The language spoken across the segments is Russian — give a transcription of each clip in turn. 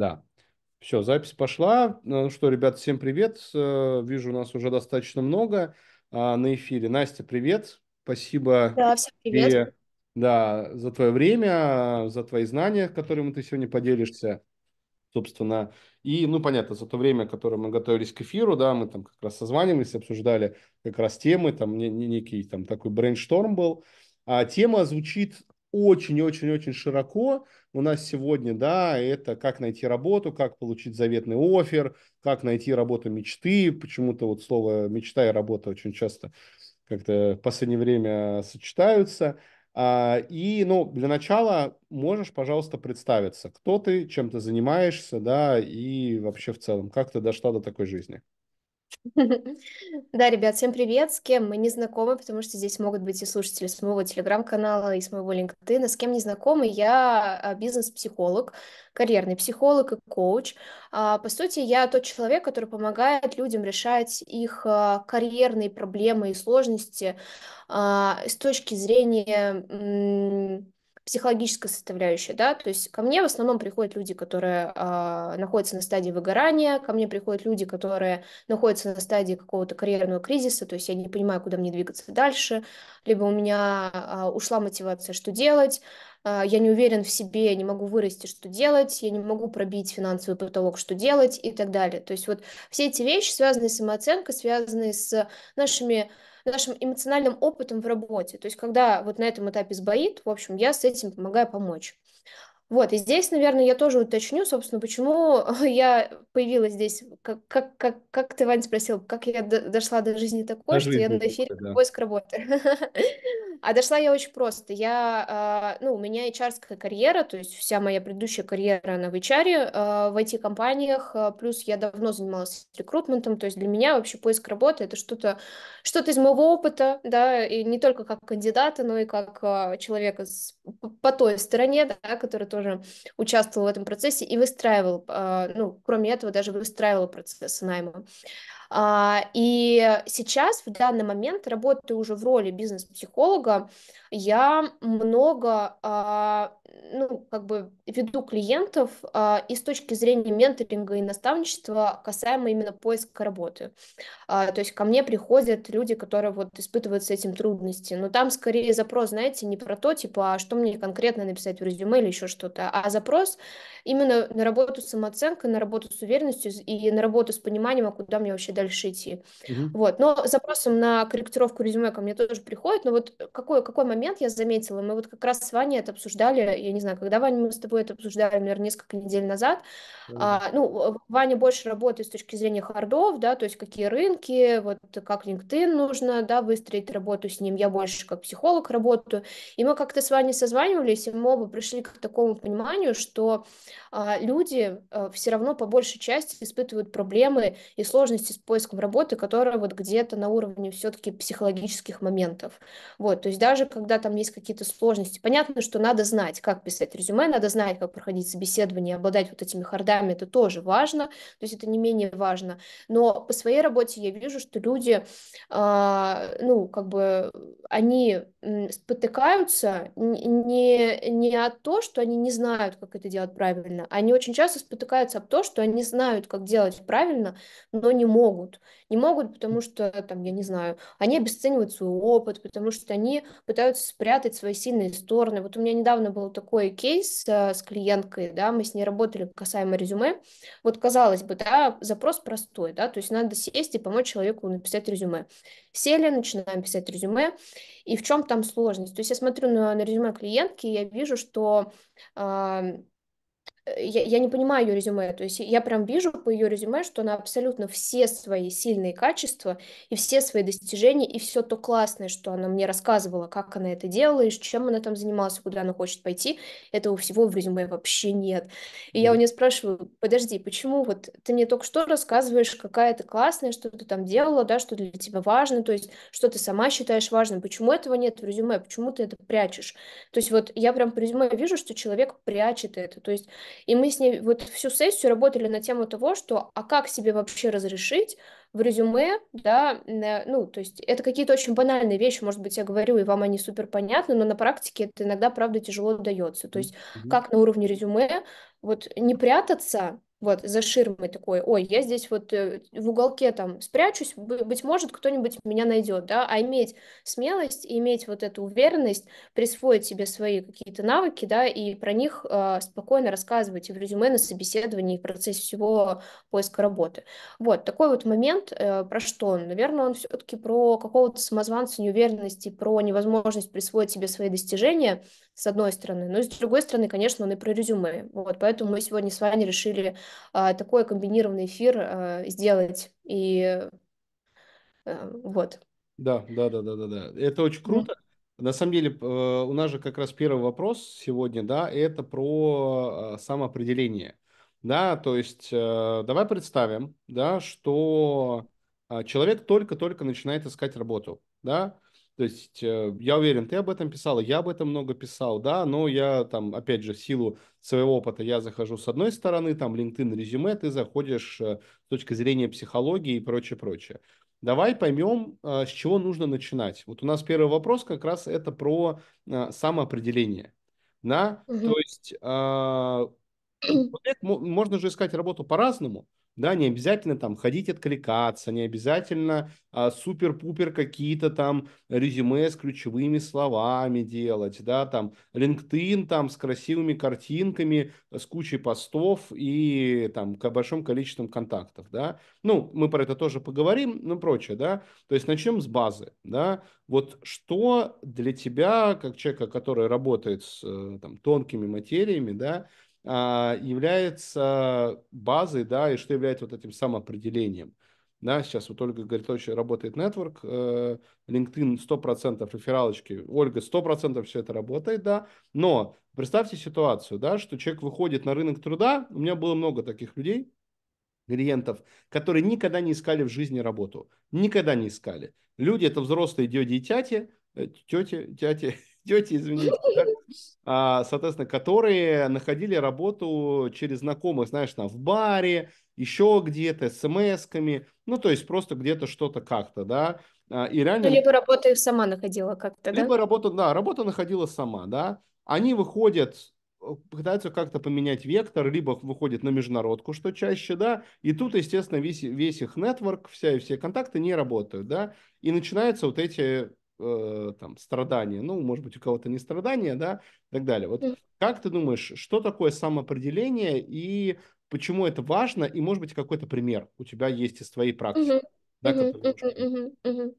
Да. Все, запись пошла. Ну что, ребят, всем привет. Э, вижу, у нас уже достаточно много а, на эфире. Настя, привет. Спасибо. Да, всем привет. Тебе, да, за твое время, за твои знания, которыми ты сегодня поделишься, собственно. И, ну, понятно, за то время, которое мы готовились к эфиру, да, мы там как раз созванивались, обсуждали как раз темы, там не не некий там такой брейншторм был. А тема звучит очень-очень-очень широко. У нас сегодня, да, это как найти работу, как получить заветный офер, как найти работу мечты. Почему-то вот слово мечта и работа очень часто как-то в последнее время сочетаются. А, и, ну, для начала можешь, пожалуйста, представиться, кто ты, чем ты занимаешься, да, и вообще в целом, как ты дошла до такой жизни? Да, ребят, всем привет. С кем мы не знакомы, потому что здесь могут быть и слушатели с моего телеграм-канала, и с моего LinkedIn. А с кем не знакомы, я а, бизнес-психолог, карьерный психолог и коуч. А, по сути, я тот человек, который помогает людям решать их карьерные проблемы и сложности с точки зрения психологическая составляющая, да, то есть ко мне в основном приходят люди, которые э, находятся на стадии выгорания, ко мне приходят люди, которые находятся на стадии какого-то карьерного кризиса, то есть я не понимаю, куда мне двигаться дальше, либо у меня э, ушла мотивация, что делать, э, я не уверен в себе, не могу вырасти, что делать, я не могу пробить финансовый потолок, что делать и так далее. То есть вот все эти вещи связаны с самооценкой, связаны с нашими нашим эмоциональным опытом в работе. То есть, когда вот на этом этапе сбоит, в общем, я с этим помогаю помочь. Вот, и здесь, наверное, я тоже уточню, собственно, почему я появилась здесь, как, как, как, как ты, Вань, спросил, как я дошла до жизни такой, до жизни, что я на эфире да. поиск работы. А дошла я очень просто. Я, э, ну, у меня HR карьера, то есть вся моя предыдущая карьера, на в HR, э, в IT-компаниях, э, плюс я давно занималась рекрутментом, то есть для меня вообще поиск работы — это что-то что из моего опыта, да, и не только как кандидата, но и как человека с, по той стороне, да, который тоже участвовал в этом процессе и выстраивал, ну, кроме этого, даже выстраивал процесс найма. А, и сейчас, в данный момент, работаю уже в роли бизнес-психолога, я много а, ну, как бы веду клиентов а, и с точки зрения менторинга и наставничества касаемо именно поиска работы. А, то есть ко мне приходят люди, которые вот испытывают с этим трудности, но там скорее запрос, знаете, не про то, типа, а что мне конкретно написать в резюме или еще что-то, а запрос именно на работу с самооценкой, на работу с уверенностью и на работу с пониманием, а куда мне вообще дальше идти. Угу. Вот, но запросом на корректировку резюме ко мне тоже приходит, но вот какой, какой момент я заметила, мы вот как раз с вами это обсуждали я не знаю, когда, Ваня, мы с тобой это обсуждали, наверное, несколько недель назад. Mm. А, ну, Ваня больше работает с точки зрения хардов, да, то есть какие рынки, вот как LinkedIn нужно, да, выстроить работу с ним, я больше как психолог работаю. И мы как-то с Ваней созванивались, и мы оба пришли к такому пониманию, что а, люди а, э, все равно по большей части испытывают проблемы и сложности с поиском работы, которые вот где-то на уровне все-таки психологических моментов. Вот, то есть даже когда там есть какие-то сложности, понятно, что надо знать, как писать резюме, надо знать, как проходить собеседование, обладать вот этими хардами, это тоже важно, то есть это не менее важно. Но по своей работе я вижу, что люди, а, ну, как бы, они спотыкаются не, не о то что они не знают, как это делать правильно, они очень часто спотыкаются об то, что они знают, как делать правильно, но не могут. Не могут, потому что, там, я не знаю, они обесценивают свой опыт, потому что они пытаются спрятать свои сильные стороны. Вот у меня недавно было такой кейс а, с клиенткой, да, мы с ней работали касаемо резюме. Вот казалось бы, да, запрос простой, да, то есть надо сесть и помочь человеку написать резюме. Сели, начинаем писать резюме, и в чем там сложность? То есть я смотрю на, на резюме клиентки, и я вижу, что а, Э, я, я не понимаю ее резюме, то есть я прям вижу по ее резюме, что она абсолютно все свои сильные качества и все свои достижения и все то классное, что она мне рассказывала, как она это делала и чем она там занималась, куда она хочет пойти, этого всего в резюме вообще нет. И я у нее спрашиваю, подожди, почему вот ты мне только что рассказываешь, какая ты классная, что ты там делала, да, что для тебя важно, то есть что ты сама считаешь важным, почему этого нет в резюме, почему ты это прячешь? То есть вот я прям по резюме вижу, что человек прячет это, то есть и мы с ней вот всю сессию работали на тему того, что а как себе вообще разрешить в резюме, да, ну, то есть это какие-то очень банальные вещи, может быть, я говорю, и вам они супер понятны, но на практике это иногда, правда, тяжело дается. То есть mm-hmm. как на уровне резюме вот не прятаться, вот, за ширмой такой, ой, я здесь вот э, в уголке там спрячусь, быть может, кто-нибудь меня найдет, да, а иметь смелость, иметь вот эту уверенность, присвоить себе свои какие-то навыки, да, и про них э, спокойно рассказывать и в резюме, на собеседовании, и в процессе всего поиска работы. Вот, такой вот момент, э, про что он? Наверное, он все-таки про какого-то самозванца, неуверенности, про невозможность присвоить себе свои достижения, с одной стороны, но с другой стороны, конечно, он и про резюме, вот, поэтому мы сегодня с вами решили а, такой комбинированный эфир а, сделать. И э, вот. Да, да, да, да, да, да. Это очень круто. На самом деле, э, у нас же как раз первый вопрос сегодня, да, это про а, самоопределение. Да, то есть э, давай представим, да, что человек только-только начинает искать работу, да, то есть э, я уверен, ты об этом писала, я об этом много писал, да, но я там, опять же, в силу своего опыта, я захожу с одной стороны, там, LinkedIn резюме, ты заходишь э, с точки зрения психологии и прочее, прочее. Давай поймем, э, с чего нужно начинать. Вот у нас первый вопрос как раз это про самоопределение. Да? Угу. То есть э, можно же искать работу по-разному да, не обязательно там ходить откликаться, не обязательно а, супер-пупер какие-то там резюме с ключевыми словами делать, да, там LinkedIn там с красивыми картинками, с кучей постов и там к большим количеством контактов, да. Ну, мы про это тоже поговорим, ну, прочее, да. То есть начнем с базы, да. Вот что для тебя, как человека, который работает с э, там, тонкими материями, да, а, является базой, да, и что является вот этим самоопределением. Да, сейчас вот Ольга говорит, очень работает нетворк, э, LinkedIn 100% рефералочки, Ольга 100% все это работает, да, но представьте ситуацию, да, что человек выходит на рынок труда, у меня было много таких людей, клиентов, которые никогда не искали в жизни работу, никогда не искали. Люди это взрослые дяди и тети, э, тети, тети, тетей, извините, да? А, соответственно, которые находили работу через знакомых, знаешь, там в баре, еще где-то, смс-ками, ну, то есть просто где-то что-то как-то, да, а, и реально... Ну, либо работа их сама находила как-то, да? Либо работа, да, работа находила сама, да, они выходят э, пытаются как-то поменять вектор, либо выходят на международку, что чаще, да, и тут, естественно, весь, весь их нетворк, вся и все контакты не работают, да, и начинаются вот эти э, там, страдания, ну, может быть, у кого-то не страдания, да, и так далее. Вот как ты думаешь, что такое самоопределение и почему это важно, и, может быть, какой-то пример у тебя есть из твоей практики, угу. да, угу,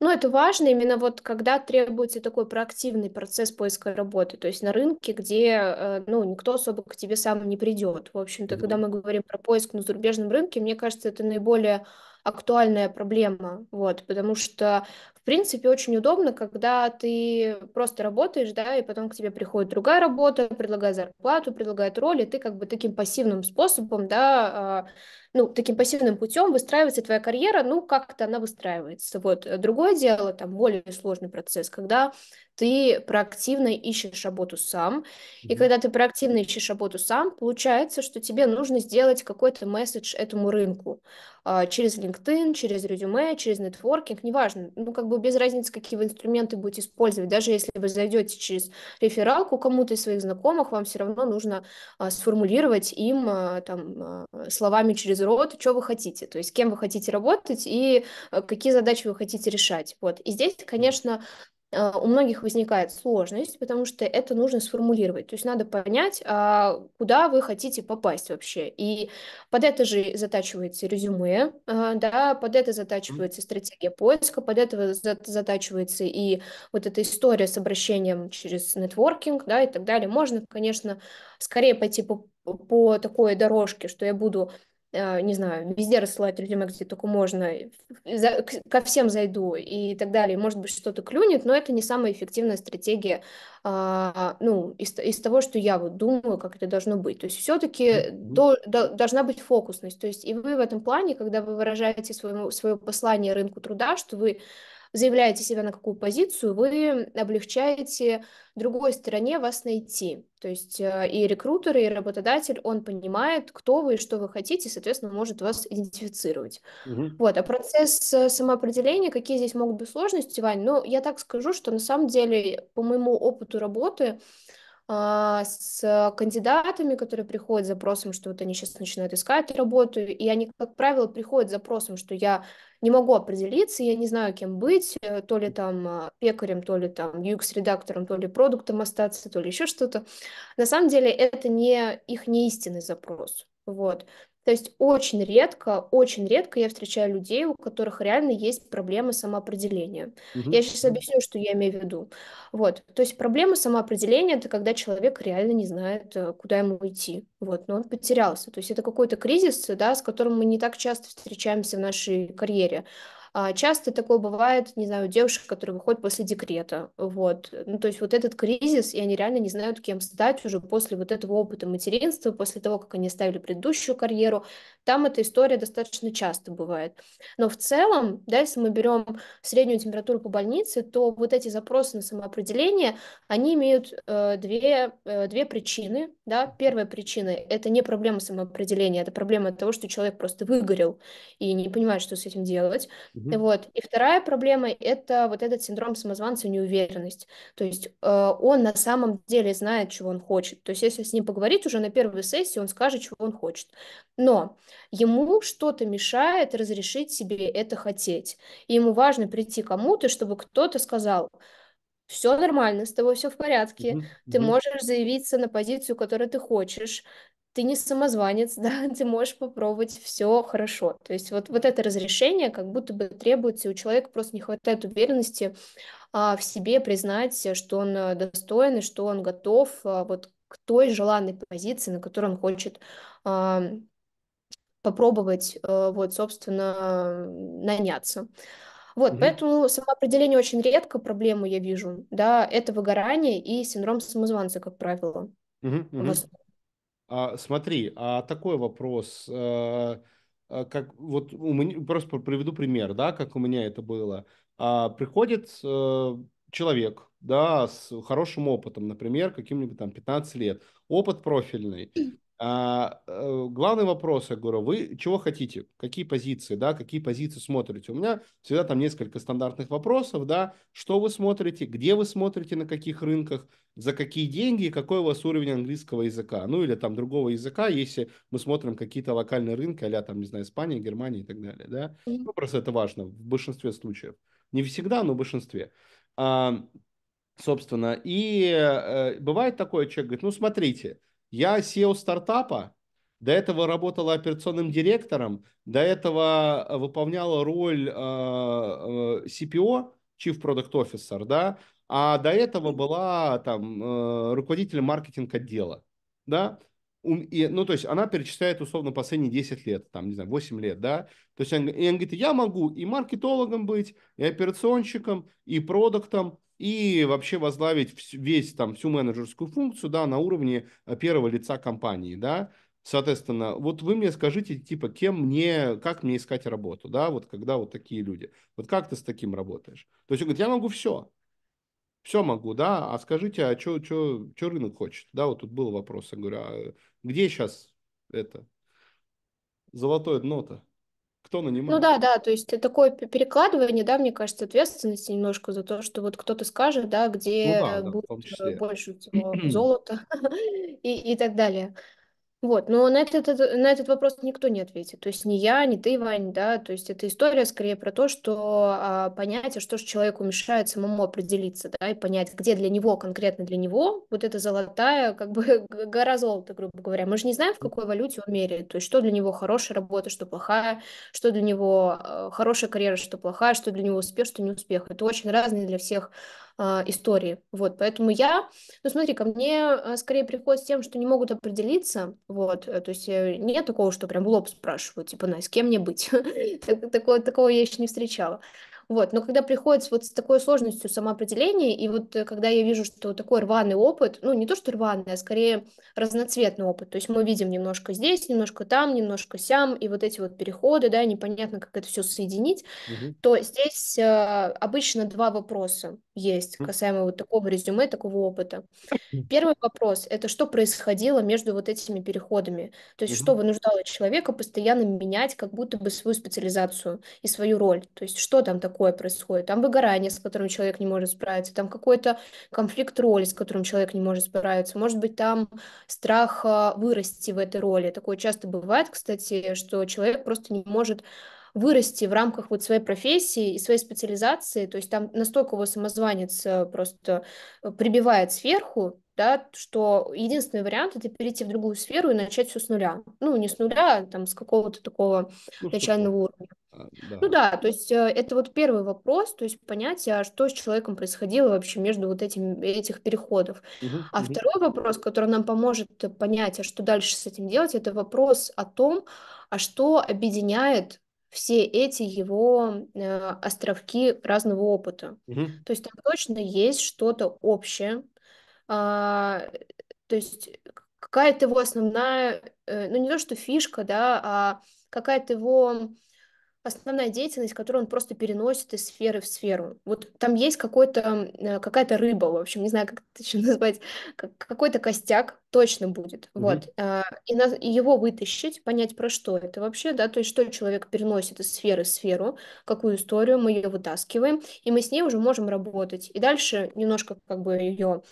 Ну, это важно именно вот когда требуется такой проактивный процесс поиска работы, то есть на рынке, где, э, ну, никто особо к тебе сам не придет. В общем-то, mm-hmm. когда мы говорим про поиск на зарубежном рынке, мне кажется, это наиболее актуальная проблема, вот, потому что, в принципе, очень удобно, когда ты просто работаешь, да, и потом к тебе приходит другая работа, предлагает зарплату, предлагает роли, ты как бы таким пассивным способом, да, а, ну, таким пассивным путем выстраивается твоя карьера, ну, как-то она выстраивается. Вот. Э, другое дело, там, более сложный процесс, когда ты проактивно ищешь работу сам, mm-hmm. и когда ты проактивно ищешь работу сам, получается, что тебе нужно сделать какой-то месседж этому рынку а, через LinkedIn, через резюме, через нетворкинг, неважно, ну, как бы без разницы, какие вы инструменты будете использовать, даже если вы зайдете через рефералку кому-то из своих знакомых, вам все равно нужно а, сформулировать им а, там словами через через рот, что вы хотите, то есть кем вы хотите работать и э, какие задачи вы хотите решать. Вот. И здесь, конечно, э, у многих возникает сложность, потому что это нужно сформулировать. То есть надо понять, а, куда вы хотите попасть вообще. И под это же затачивается резюме, э, да, под это затачивается стратегия поиска, под это затачивается и вот эта история с обращением через нетворкинг, да, и так далее. Можно, конечно, скорее пойти по, по такой дорожке, что я буду а, не знаю, везде рассылать людям, где только можно, за, ко всем зайду и так далее. Может быть, что-то клюнет, но это не самая эффективная стратегия, а, ну, из, из того, что я вот думаю, как это должно быть. То есть все-таки mm-hmm. до, до, должна быть фокусность. То есть и вы в этом плане, когда вы выражаете свое, свое послание рынку труда, что вы заявляете себя на какую позицию, вы облегчаете другой стороне вас найти. То есть э, и рекрутер, и работодатель, он понимает, кто вы и что вы хотите, соответственно, может вас идентифицировать. Угу. Вот, а процесс э, самоопределения, какие здесь могут быть сложности, Вань? Ну, я так скажу, что на самом деле, по моему опыту работы, а, с кандидатами, которые приходят с запросом, что вот они сейчас начинают искать работу, и они, как правило, приходят с запросом, что я не могу определиться, я не знаю, кем быть, э, то ли там а, пекарем, то ли там UX-редактором, то ли продуктом остаться, то ли еще что-то. На самом деле это не их не истинный запрос. Вот. То есть очень редко, очень редко я встречаю людей, у которых реально есть проблемы самоопределения. Угу. Я сейчас объясню, что я имею в виду. Вот, то есть проблема самоопределения это когда человек реально не знает, э, куда ему идти. Вот, но он потерялся. То есть это какой-то кризис, да, с которым мы не так часто встречаемся в нашей карьере. А, часто такое бывает, не знаю, у девушек, которые выходят после декрета, вот, ну, то есть вот этот кризис, и они реально не знают, кем стать уже после вот этого опыта материнства, после того, как они ставили предыдущую карьеру, там эта история достаточно часто бывает. Но в целом, да, если мы берем среднюю температуру по больнице, то вот эти запросы на самоопределение, они имеют э, две, э, две причины, да, первая причина – это не проблема самоопределения, это проблема того, что человек просто выгорел и не понимает, что с этим делать, Угу. Вот. И вторая проблема – это вот этот синдром самозванца неуверенность. То есть э, он на самом деле знает, чего он хочет. То есть если с ним поговорить уже на первой сессии, он скажет, чего он хочет. Но ему что-то мешает разрешить себе это хотеть. И ему важно прийти кому-то, чтобы кто-то сказал, все нормально, с тобой все в порядке, mm-hmm. ты можешь заявиться на позицию, которую ты хочешь, ты не самозванец, да, ты можешь попробовать все хорошо. То есть вот, вот это разрешение как будто бы требуется, и у человека просто не хватает уверенности а, в себе признать, э, что он э, достоин и что он готов а, вот к той желанной позиции, на которой он хочет а, попробовать, а, вот, собственно, наняться. Вот, mm-hmm. поэтому самоопределение очень редко, проблему я вижу, да, это выгорание и синдром самозванца, как правило. Mm-hmm. Mm-hmm. А, смотри, а такой вопрос, э, а, как вот у меня, просто приведу пример, да, как у меня это было. А, приходит э, человек, да, с хорошим опытом, например, каким-нибудь там 15 лет, опыт профильный, а, э, главный вопрос, я говорю, вы чего хотите, какие позиции, да, какие позиции смотрите. У меня всегда там несколько стандартных вопросов, да, что вы смотрите, где вы смотрите, на каких рынках, за какие деньги, какой у вас уровень английского языка, ну или там другого языка, если мы смотрим какие-то локальные рынки, а там, не знаю, Испания, Германия и так далее, да. Ну, просто это важно в большинстве случаев. Не всегда, но в большинстве. А, собственно, и э, бывает такое, человек говорит, ну смотрите, я SEO стартапа, до этого работала операционным директором, до этого э, выполняла роль э, э, CPO, Chief Product Officer, да, а до этого была там э, руководителем маркетинг отдела, да, и, ну, то есть она перечисляет условно последние 10 лет, там, не знаю, 8 лет, да, то есть и она говорит, я могу и маркетологом быть, и операционщиком, и продуктом, и вообще возглавить весь там всю менеджерскую функцию, да, на уровне э, первого лица компании, да, Соответственно, вот вы мне скажите, типа, кем мне, как мне искать работу, да, вот когда вот такие люди. Вот как ты с таким работаешь? То есть он говорит, я могу все, все могу, да, а скажите, а что чё, чё рынок хочет? Да, вот тут был вопрос, я говорю, а где сейчас это золотое дно-то? кто нанимает. Ну да, да, то есть такое перекладывание, да, мне кажется, ответственности немножко за то, что вот кто-то скажет, да, ну где ну, да, да, будет больше всего золота и, и так далее. Вот, но на этот, э, на этот вопрос никто не ответит. То есть ни я, ни ты, Вань, да, то есть это история скорее про то, что а, понятие, а что же человеку мешает самому определиться, да, и понять, где для него, конкретно для него, вот эта золотая, как бы, гора золота, грубо говоря. Мы же не знаем, в какой валюте он меряет, то есть что для него хорошая работа, что плохая, что для него э, хорошая карьера, что плохая, что для него успех, что не успех. Это очень разные для всех а, истории. Вот, поэтому я, ну смотри, ко мне а, скорее приходит с тем, что не могут определиться, вот, э, то есть э, нет такого, что прям в лоб спрашивают, типа, на, с кем мне быть? Такого, такого я еще не встречала. Вот, но когда приходит вот с такой сложностью самоопределения, и вот э, когда я вижу, что такой рваный опыт, ну не то, что рваный, а скорее разноцветный опыт, то есть мы видим немножко здесь, немножко там, немножко сям, и вот эти вот переходы, да, непонятно, как это все соединить, угу. то здесь э, обычно два вопроса есть касаемо вот такого резюме, такого опыта. Первый вопрос – это что происходило между вот этими переходами? То есть mm-hmm. что вынуждало человека постоянно менять как будто бы свою специализацию и свою роль? То есть что там такое происходит? Там выгорание, с которым человек не может справиться, там какой-то конфликт роли, с которым человек не может справиться, может быть, там страх а, вырасти в этой роли. Такое часто бывает, кстати, что человек просто не может вырасти в рамках вот своей профессии и своей специализации, то есть там настолько его самозванец э, просто э, прибивает сверху, да, что единственный вариант это перейти в другую сферу и начать все с нуля. Ну, не с нуля, а там с какого-то такого ну, начального уровня. А, да. Ну да, то есть э, это вот первый вопрос, то есть понять, а что с человеком происходило вообще между вот этим, этих переходов. Угу, а угу. второй вопрос, который нам поможет понять, а что дальше с этим делать, это вопрос о том, а что объединяет все эти его э, островки разного опыта. Угу. То есть там точно есть что-то общее. Э, то есть какая-то его основная, э, ну не то что фишка, да, а какая-то его основная деятельность, которую он просто переносит из сферы в сферу. Вот там есть какой-то, э, какая-то рыба, в общем, не знаю, как это еще назвать, какой-то костяк точно будет, mm-hmm. вот, э, и, на, его вытащить, понять, про что это вообще, да, то есть что человек переносит из сферы в сферу, какую историю мы ее вытаскиваем, и мы с ней уже можем работать, и дальше немножко как бы ее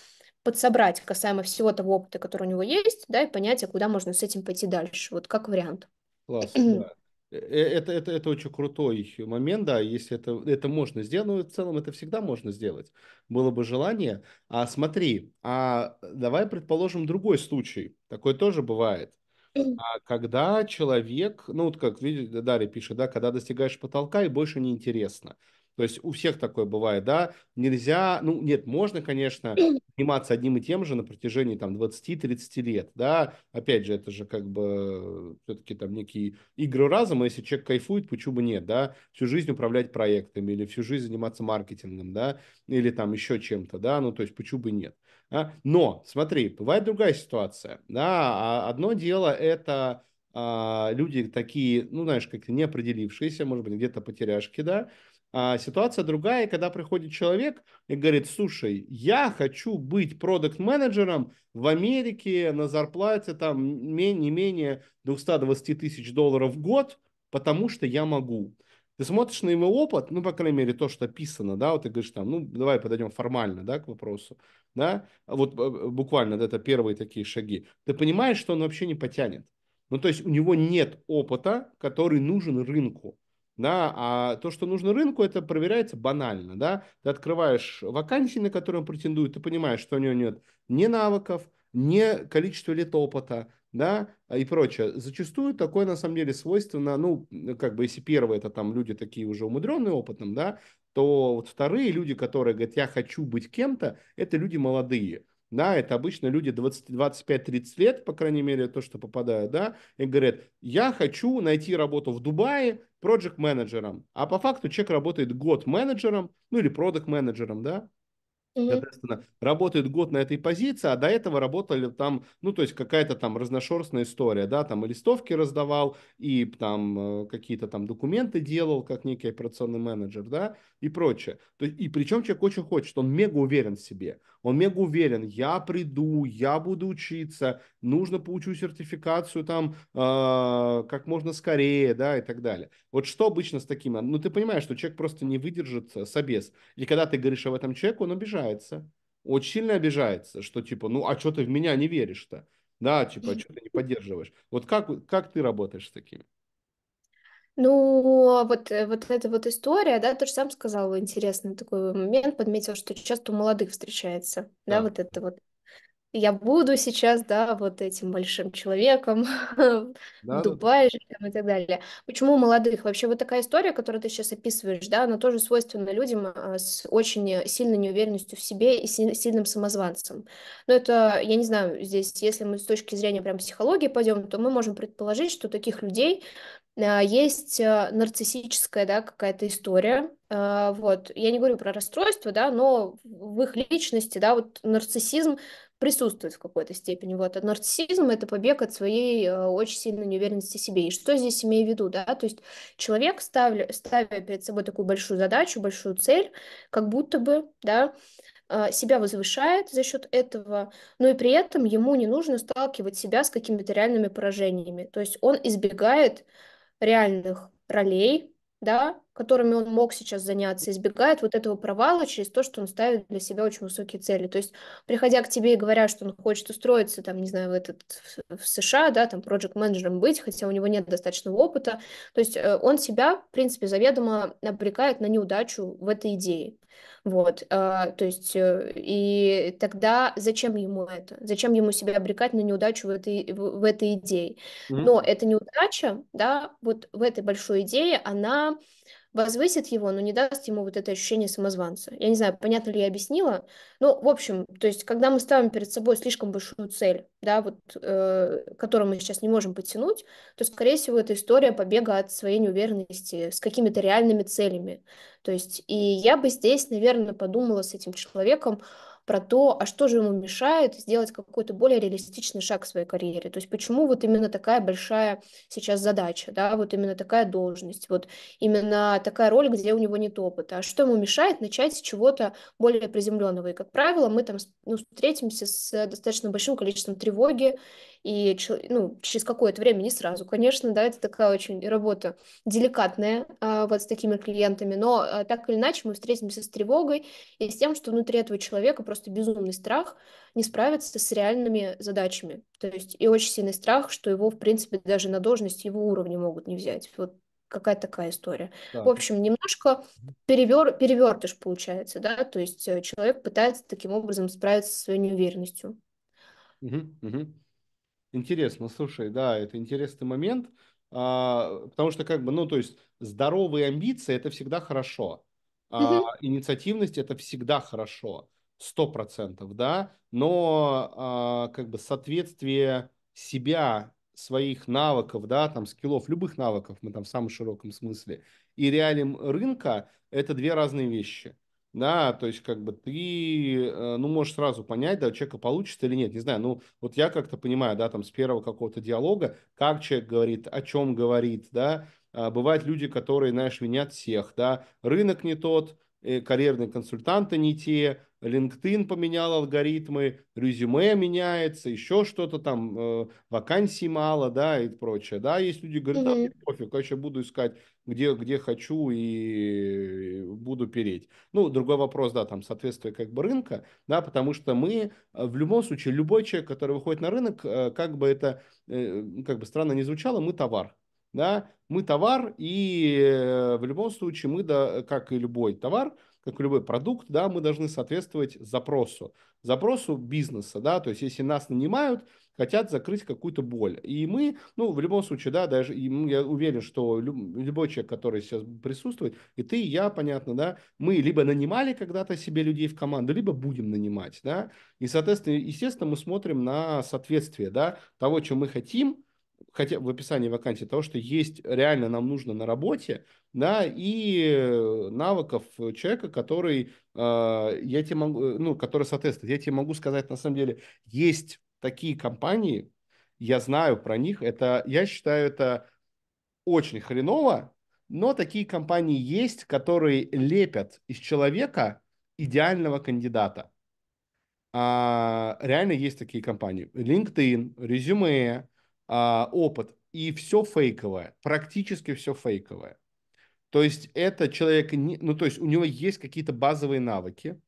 подсобрать касаемо всего того опыта, который у него есть, да, и понять, а куда можно с этим пойти дальше, вот как вариант. Класс, да. Э, э, это, это, это очень крутой момент, да, если это, это можно сделать, но в целом это всегда можно сделать, было бы желание. А смотри, а давай предположим другой случай, такой тоже бывает, а когда человек, ну вот как видите, Дарья пишет, да, когда достигаешь потолка и больше неинтересно. То есть у всех такое бывает, да, нельзя, ну нет, можно, конечно, заниматься одним и тем же на протяжении там 20-30 лет, да, опять же, это же как бы все-таки там некие игры разума, если человек кайфует, почему бы нет, да, всю жизнь управлять проектами или всю жизнь заниматься маркетингом, да, или там еще чем-то, да, ну то есть почему бы нет. Да? Но, смотри, бывает другая ситуация, да, а одно дело это а, люди такие, ну, знаешь, как-то неопределившиеся, может быть, где-то потеряшки, да, а ситуация другая, когда приходит человек и говорит, слушай, я хочу быть продукт-менеджером в Америке на зарплате там не менее 220 тысяч долларов в год, потому что я могу. Ты смотришь на его опыт, ну, по крайней мере, то, что описано, да, вот ты говоришь там, ну, давай подойдем формально, да, к вопросу, да, вот э, э, буквально это первые такие шаги. Ты понимаешь, что он вообще не потянет. Ну, то есть у него нет опыта, который нужен рынку да, а то, что нужно рынку, это проверяется банально, да, ты открываешь вакансии, на которые он претендует, ты понимаешь, что у него нет ни навыков, ни количества лет опыта, да, и прочее. Зачастую такое, на самом деле, свойственно, ну, как бы, если первые это там люди такие уже умудренные опытом, да, то вот вторые люди, которые говорят, я хочу быть кем-то, это люди молодые, да, это обычно люди 25-30 лет, по крайней мере, то, что попадают, да, и говорят, я хочу найти работу в Дубае проект менеджером а по факту человек работает год менеджером, ну или продукт менеджером да, соответственно, работает год на этой позиции, а до этого работали там, ну, то есть какая-то там разношерстная история, да, там и листовки раздавал, и там э, какие-то там документы делал, как некий операционный менеджер, да, и прочее. То есть, и причем человек очень хочет, он мега уверен в себе, он мега уверен, я приду, я буду учиться, нужно получу сертификацию там э, как можно скорее, да, и так далее. Вот что обычно с таким, ну, ты понимаешь, что человек просто не выдержит э, собес, и когда ты говоришь об этом человеку, он обижает обижается, очень сильно обижается, что типа, ну а что ты в меня не веришь-то? Да, типа, а что ты не поддерживаешь? Вот как, как ты работаешь с такими? Ну, вот, э, вот эта вот история, да, ты же сам сказал интересный такой момент, подметил, что часто у молодых встречается, да, да вот это вот я буду сейчас, да, вот этим большим человеком в да, да. Дубае жить там и так далее. Почему у молодых? Вообще вот такая история, которую ты сейчас описываешь, да, она тоже свойственна людям а, с очень сильной неуверенностью в себе и сильным самозванцем. Но это, я не знаю, здесь, если мы с точки зрения прям психологии пойдем, то мы можем предположить, что таких людей а, есть а, нарциссическая, да, какая-то история, вот, я не говорю про расстройство, да, но в их личности, да, вот нарциссизм присутствует в какой-то степени. Вот. А нарциссизм — это побег от своей э, очень сильной неуверенности в себе. И что здесь имею в виду? Да? То есть человек, ставля, ставя перед собой такую большую задачу, большую цель, как будто бы да, э, себя возвышает за счет этого, но и при этом ему не нужно сталкивать себя с какими-то реальными поражениями. То есть он избегает реальных ролей, да, которыми он мог сейчас заняться, избегает вот этого провала через то, что он ставит для себя очень высокие цели. То есть, приходя к тебе и говоря, что он хочет устроиться, там, не знаю, в, этот, в США, да, там, проект-менеджером быть, хотя у него нет достаточного опыта, то есть э, он себя, в принципе, заведомо обрекает на неудачу в этой идее. Вот, а, то есть, э, и тогда зачем ему это? Зачем ему себя обрекать на неудачу в этой, в, в этой идее? Но mm-hmm. эта неудача, да, вот в этой большой идее, она возвысит его, но не даст ему вот это ощущение самозванца. Я не знаю, понятно ли я объяснила. Ну, в общем, то есть, когда мы ставим перед собой слишком большую цель, да, вот, э, которую мы сейчас не можем подтянуть, то, скорее всего, это история побега от своей неуверенности с какими-то реальными целями. То есть, и я бы здесь, наверное, подумала с этим человеком, про то, а что же ему мешает сделать какой-то более реалистичный шаг в своей карьере. То есть почему вот именно такая большая сейчас задача, да, вот именно такая должность, вот именно такая роль, где у него нет опыта. А что ему мешает начать с чего-то более приземленного? И, как правило, мы там ну, встретимся с достаточно большим количеством тревоги и ну, через какое-то время, не сразу, конечно, да, это такая очень работа деликатная а, вот с такими клиентами, но а, так или иначе мы встретимся с тревогой и с тем, что внутри этого человека просто безумный страх не справиться с реальными задачами, то есть и очень сильный страх, что его, в принципе, даже на должность его уровня могут не взять, вот какая такая история. Да. В общем, немножко перевер, перевертыш получается, да, то есть э, человек пытается таким образом справиться со своей неуверенностью. Угу, угу. Интересно, слушай, да, это интересный момент, а, потому что как бы, ну, то есть здоровые амбиции – это всегда хорошо, угу. инициативность – это всегда хорошо, сто процентов, да, но а, как бы соответствие себя, своих навыков, да, там, скиллов, любых навыков, мы там в самом широком смысле, и реалиям рынка – это две разные вещи да, то есть как бы ты, э, ну, можешь сразу понять, да, у человека получится или нет, не знаю, ну, вот я как-то понимаю, да, там, с первого какого-то диалога, как человек говорит, о чем говорит, да, а, бывают люди, которые, знаешь, винят всех, да, рынок не тот, э, карьерные консультанты не те, LinkedIn поменял алгоритмы, резюме меняется, еще что-то там, э, вакансий мало, да, и прочее, да, есть люди, говорят, да, мне пофиг, короче, а буду искать, где, где хочу и буду переть. Ну, другой вопрос, да, там, соответствие как бы рынка, да, потому что мы э, в любом случае, любой человек, который выходит на рынок, э, как бы это, э, как бы странно не звучало, мы товар, да, мы товар, и в любом случае мы, да, как и любой товар, как любой продукт, да, мы должны соответствовать запросу, запросу бизнеса, да, то есть если нас нанимают, хотят закрыть какую-то боль. И мы, ну, в любом случае, да, даже и я уверен, что любой человек, который сейчас присутствует, и ты, и я, понятно, да, мы либо нанимали когда-то себе людей в команду, либо будем нанимать, да, и, соответственно, естественно, мы смотрим на соответствие, да, того, что мы хотим, хотя в описании вакансии, того, что есть реально нам нужно на работе, да, и навыков человека, который а, э, я тебе могу, ну, который соответствует. Я тебе могу сказать, на самом деле, есть такие компании, я знаю про них, это, я считаю, это очень хреново, но такие компании есть, которые лепят из человека идеального кандидата. А, реально есть такие компании. LinkedIn, резюме, а, опыт. И все фейковое, практически все фейковое. То есть это человек, не, ну то есть у него есть какие-то базовые навыки,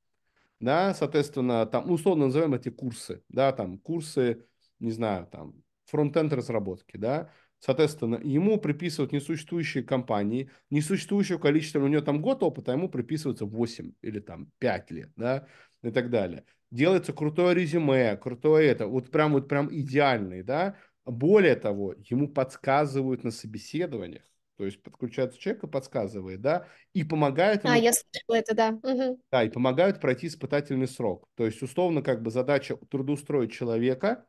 да, соответственно, там, ну, условно назовем эти курсы, да, там курсы, не знаю, там фронтенд разработки, да, соответственно, ему приписывают несуществующие компании, несуществующее количество у него там год опыта, а ему приписывается 8 или там 5 лет, да, и так далее. Делается крутое резюме, крутое это, вот прям вот прям идеальный, да. Более того, ему подсказывают на собеседованиях, то есть подключается человек и подсказывает, да, и помогает... А, ему... А, я слышала это, да. Угу. Да, и помогают пройти испытательный срок. То есть, условно, как бы задача трудоустроить человека,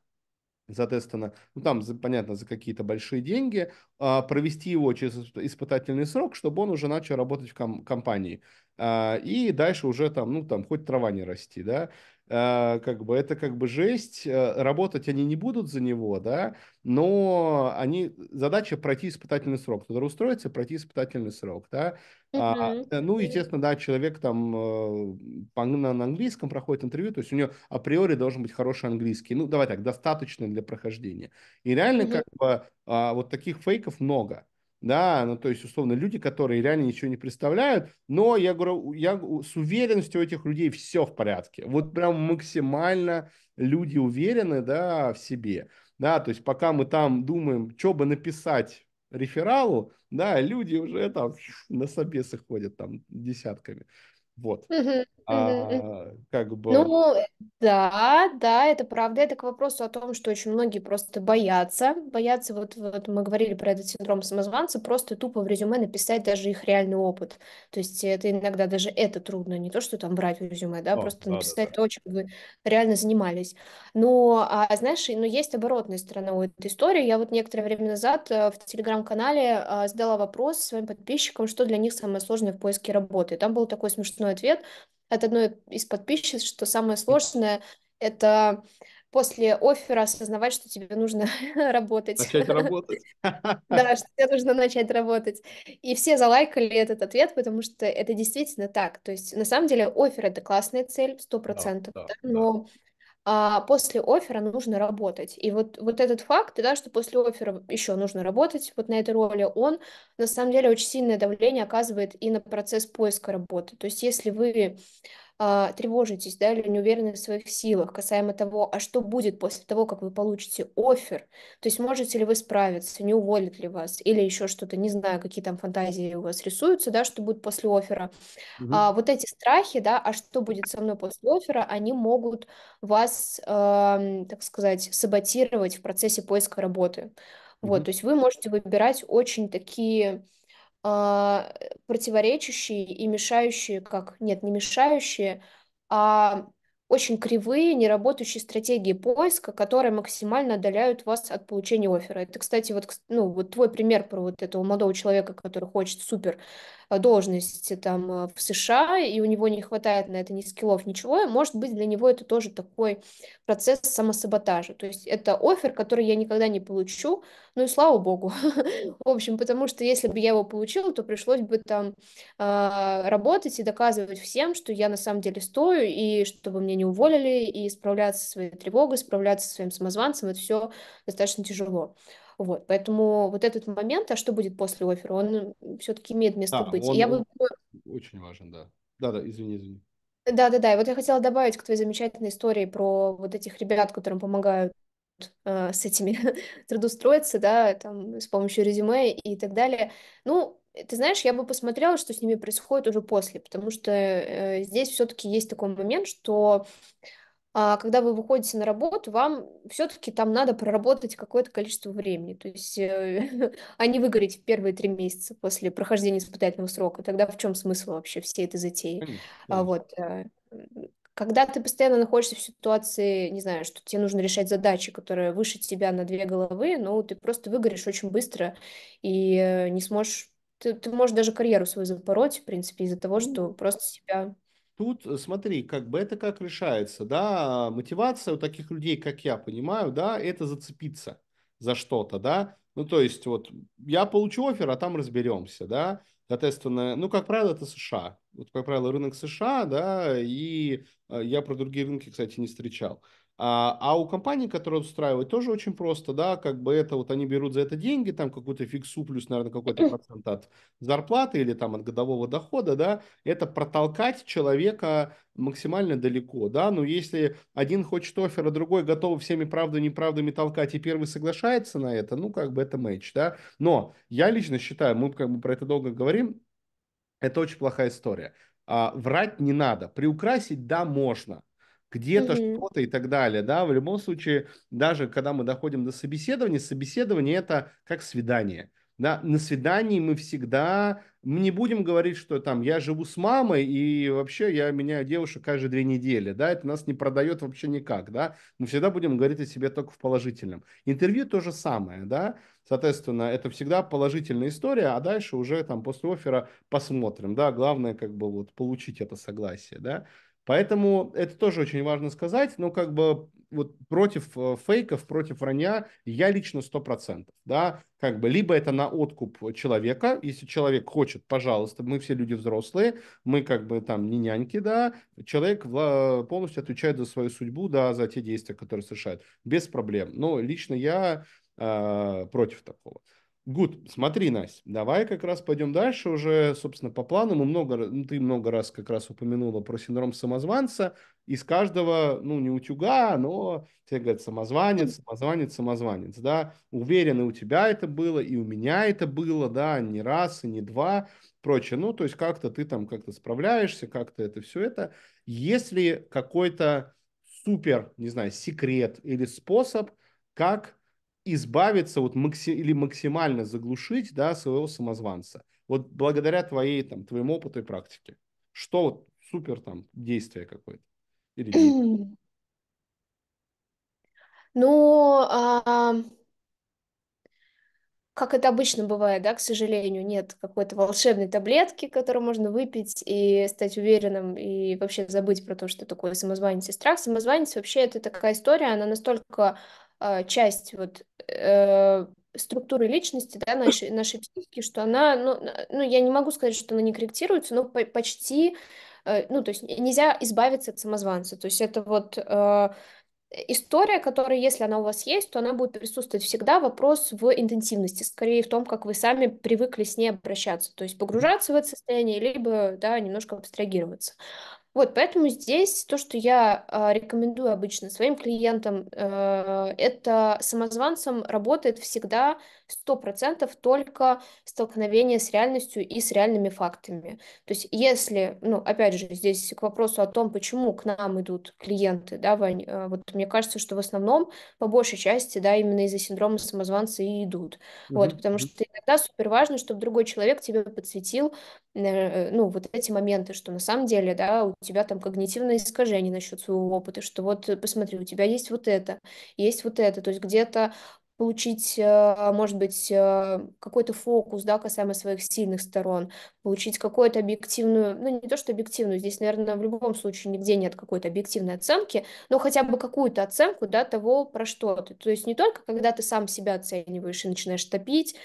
соответственно, ну там, за, понятно, за какие-то большие деньги, а, провести его через испытательный срок, чтобы он уже начал работать в ком- компании. А, и дальше уже там, ну там, хоть трава не расти, да. Э, как бы это как бы жесть, э, работать они не будут за него, да, но они, задача пройти испытательный срок, туда устроиться, пройти испытательный срок, да, uh-huh. а, ну, естественно, да, человек там э, на, на английском проходит интервью, то есть у него априори должен быть хороший английский, ну, давай так, достаточный для прохождения, и реально uh-huh. как бы а, вот таких фейков много, да, ну то есть условно люди, которые реально ничего не представляют, но я говорю, я с уверенностью у этих людей все в порядке, вот прям максимально люди уверены, да, в себе, да, то есть пока мы там думаем, что бы написать рефералу, да, люди уже там на собесы ходят там десятками, вот. Угу. А, как бы... Ну, э, да, да, это правда. Это к вопросу о том, что очень многие просто боятся. Боятся, вот, вот мы говорили про этот синдром самозванца, просто тупо в резюме написать даже их реальный опыт. То есть это иногда даже это трудно, не то, что там брать в резюме, да, о, просто да, написать да, да. то, чем вы реально занимались. Но, а, знаешь, но есть оборотная сторона у этой истории. Я вот некоторое время назад э, в Телеграм-канале а, задала вопрос своим подписчикам, что для них самое сложное в поиске работы. Там был такой смешной ответ – от одной из подписчиц, что самое сложное — это после оффера осознавать, что тебе нужно работать. Начать работать. Да, что тебе нужно начать работать. И все залайкали этот ответ, потому что это действительно так. То есть, на самом деле, офер это классная цель, сто процентов, но а после оффера нужно работать. И вот, вот этот факт, да, что после оффера еще нужно работать вот на этой роли, он на самом деле очень сильное давление оказывает и на процесс поиска работы. То есть если вы а, тревожитесь, да, или неуверены в своих силах касаемо того, а что будет после того, как вы получите офер, то есть можете ли вы справиться, не уволят ли вас, или еще что-то, не знаю, какие там фантазии у вас рисуются, да, что будет после оффера. Угу. А, вот эти страхи, да, а что будет со мной после оффера, они могут вас, э, так сказать, саботировать в процессе поиска работы. Угу. Вот, то есть вы можете выбирать очень такие а, противоречащие и мешающие, как нет, не мешающие, а очень кривые, неработающие стратегии поиска, которые максимально отдаляют вас от получения оффера. Это, кстати, вот, ну, вот твой пример про вот этого молодого человека, который хочет супер должности там э, в США, и у него не хватает на это ни скиллов, ничего, может быть, для него это тоже такой процесс самосаботажа. То есть это офер, который я никогда не получу, ну и слава богу. В общем, потому что если бы я его получила, то пришлось бы там а, работать и доказывать всем, что я на самом деле стою, и чтобы меня не уволили, и справляться со своей тревогой, справляться со своим самозванцем, это все достаточно тяжело. Вот, поэтому вот этот момент, а что будет после оффера, он все-таки имеет место а, быть. Он, я бы... Очень важен, да. Да-да, извини, извини. Да-да-да, и вот я хотела добавить к твоей замечательной истории про вот этих ребят, которым помогают э, с этими трудоустроиться, да, там, с помощью резюме и так далее. Ну, ты знаешь, я бы посмотрела, что с ними происходит уже после, потому что э, здесь все-таки есть такой момент, что а когда вы выходите на работу, вам все-таки там надо проработать какое-то количество времени. То есть, э, а не в первые три месяца после прохождения испытательного срока. Тогда в чем смысл вообще всей этой затеи? Конечно. А, вот. Э, когда ты постоянно находишься в ситуации, не знаю, что тебе нужно решать задачи, которые выше тебя на две головы, ну, ты просто выгоришь очень быстро и э, не сможешь... Ты, ты можешь даже карьеру свою запороть, в принципе, из-за того, что просто себя Тут, э, смотри, как бы это как решается, да, а, мотивация у таких людей, как я понимаю, да, это зацепиться за что-то, да, ну, то есть вот я получу офер, а там разберемся, да, соответственно, ну, как правило, это США, вот, как правило, рынок США, да, и э, я про другие рынки, кстати, не встречал, а, а у компаний, которые устраивают, тоже очень просто, да, как бы это вот они берут за это деньги, там какую-то фиксу плюс, наверное, какой-то процент от зарплаты или там от годового дохода, да, это протолкать человека максимально далеко, да, но ну, если один хочет офер, а другой готов всеми правдами и неправдами толкать, и первый соглашается на это, ну, как бы это матч, да, но я лично считаю, мы как бы про это долго говорим, это очень плохая история. А, врать не надо, приукрасить, да, можно, где-то mm-hmm. что-то и так далее, да, в любом случае, даже когда мы доходим до собеседования, собеседование это как свидание, да, на свидании мы всегда, мы не будем говорить, что там я живу с мамой и вообще я меняю девушек каждые две недели, да, это нас не продает вообще никак, да, мы всегда будем говорить о себе только в положительном. Интервью то же самое, да, соответственно, это всегда положительная история, а дальше уже там после оффера посмотрим, да, главное как бы вот получить это согласие, да. Поэтому это тоже очень важно сказать, но как бы вот против э, фейков, против вранья я лично 100%. Да? Как бы либо это на откуп человека, если человек хочет, пожалуйста, мы все люди взрослые, мы как бы там не няньки, да, человек полностью отвечает за свою судьбу, да, за те действия, которые совершает, без проблем. Но лично я э, против такого. Гуд, смотри, Настя, давай как раз пойдем дальше уже, собственно, по плану. Мы много, ну, ты много раз как раз упомянула про синдром самозванца. Из каждого, ну, не утюга, но тебе говорят самозванец, самозванец, самозванец, да. Уверены у тебя это было, и у меня это было, да, не раз, и не два, прочее. Ну, то есть как-то ты там как-то справляешься, как-то это все это. Если какой-то супер, не знаю, секрет или способ, как избавиться вот макси- или максимально заглушить да, своего самозванца. Вот благодаря твоей, там, твоему опыту и практике. Что вот супер там действие какое-то? Или Ну, а, как это обычно бывает, да, к сожалению, нет какой-то волшебной таблетки, которую можно выпить и стать уверенным, и вообще забыть про то, что такое самозванец и страх. Самозванец вообще это такая история, она настолько а, часть вот э, структуры личности, да, нашей, нашей психики, что она, ну, ну, я не могу сказать, что она не корректируется, но по почти, э, ну, то есть нельзя избавиться от самозванца, то есть это вот э, история, которая, если она у вас есть, то она будет присутствовать всегда, вопрос в интенсивности, скорее в том, как вы сами привыкли с ней обращаться, то есть погружаться в это состояние, либо, да, немножко абстрагироваться. Вот, поэтому здесь то, что я э, рекомендую обычно своим клиентам, э, это самозванцам работает всегда сто процентов только столкновение с реальностью и с реальными фактами. То есть если, ну, опять же, здесь к вопросу о том, почему к нам идут клиенты, да, Вань, э, вот мне кажется, что в основном, по большей части, да, именно из-за синдрома самозванца и идут. Mm-hmm. Вот, потому что иногда супер важно, чтобы другой человек тебе подсветил, э, ну, вот эти моменты, что на самом деле, да, у тебя там когнитивное искажение насчет своего опыта, что вот, э, посмотри, у тебя есть вот это, есть вот это, то есть где-то получить, э, может быть, э, какой-то фокус, да, касаемо своих сильных сторон, получить какую-то объективную, ну не то что объективную, здесь, наверное, в любом случае нигде нет какой-то объективной оценки, но хотя бы какую-то оценку, да, того, про что ты. То есть не только когда ты сам себя оцениваешь и начинаешь топить,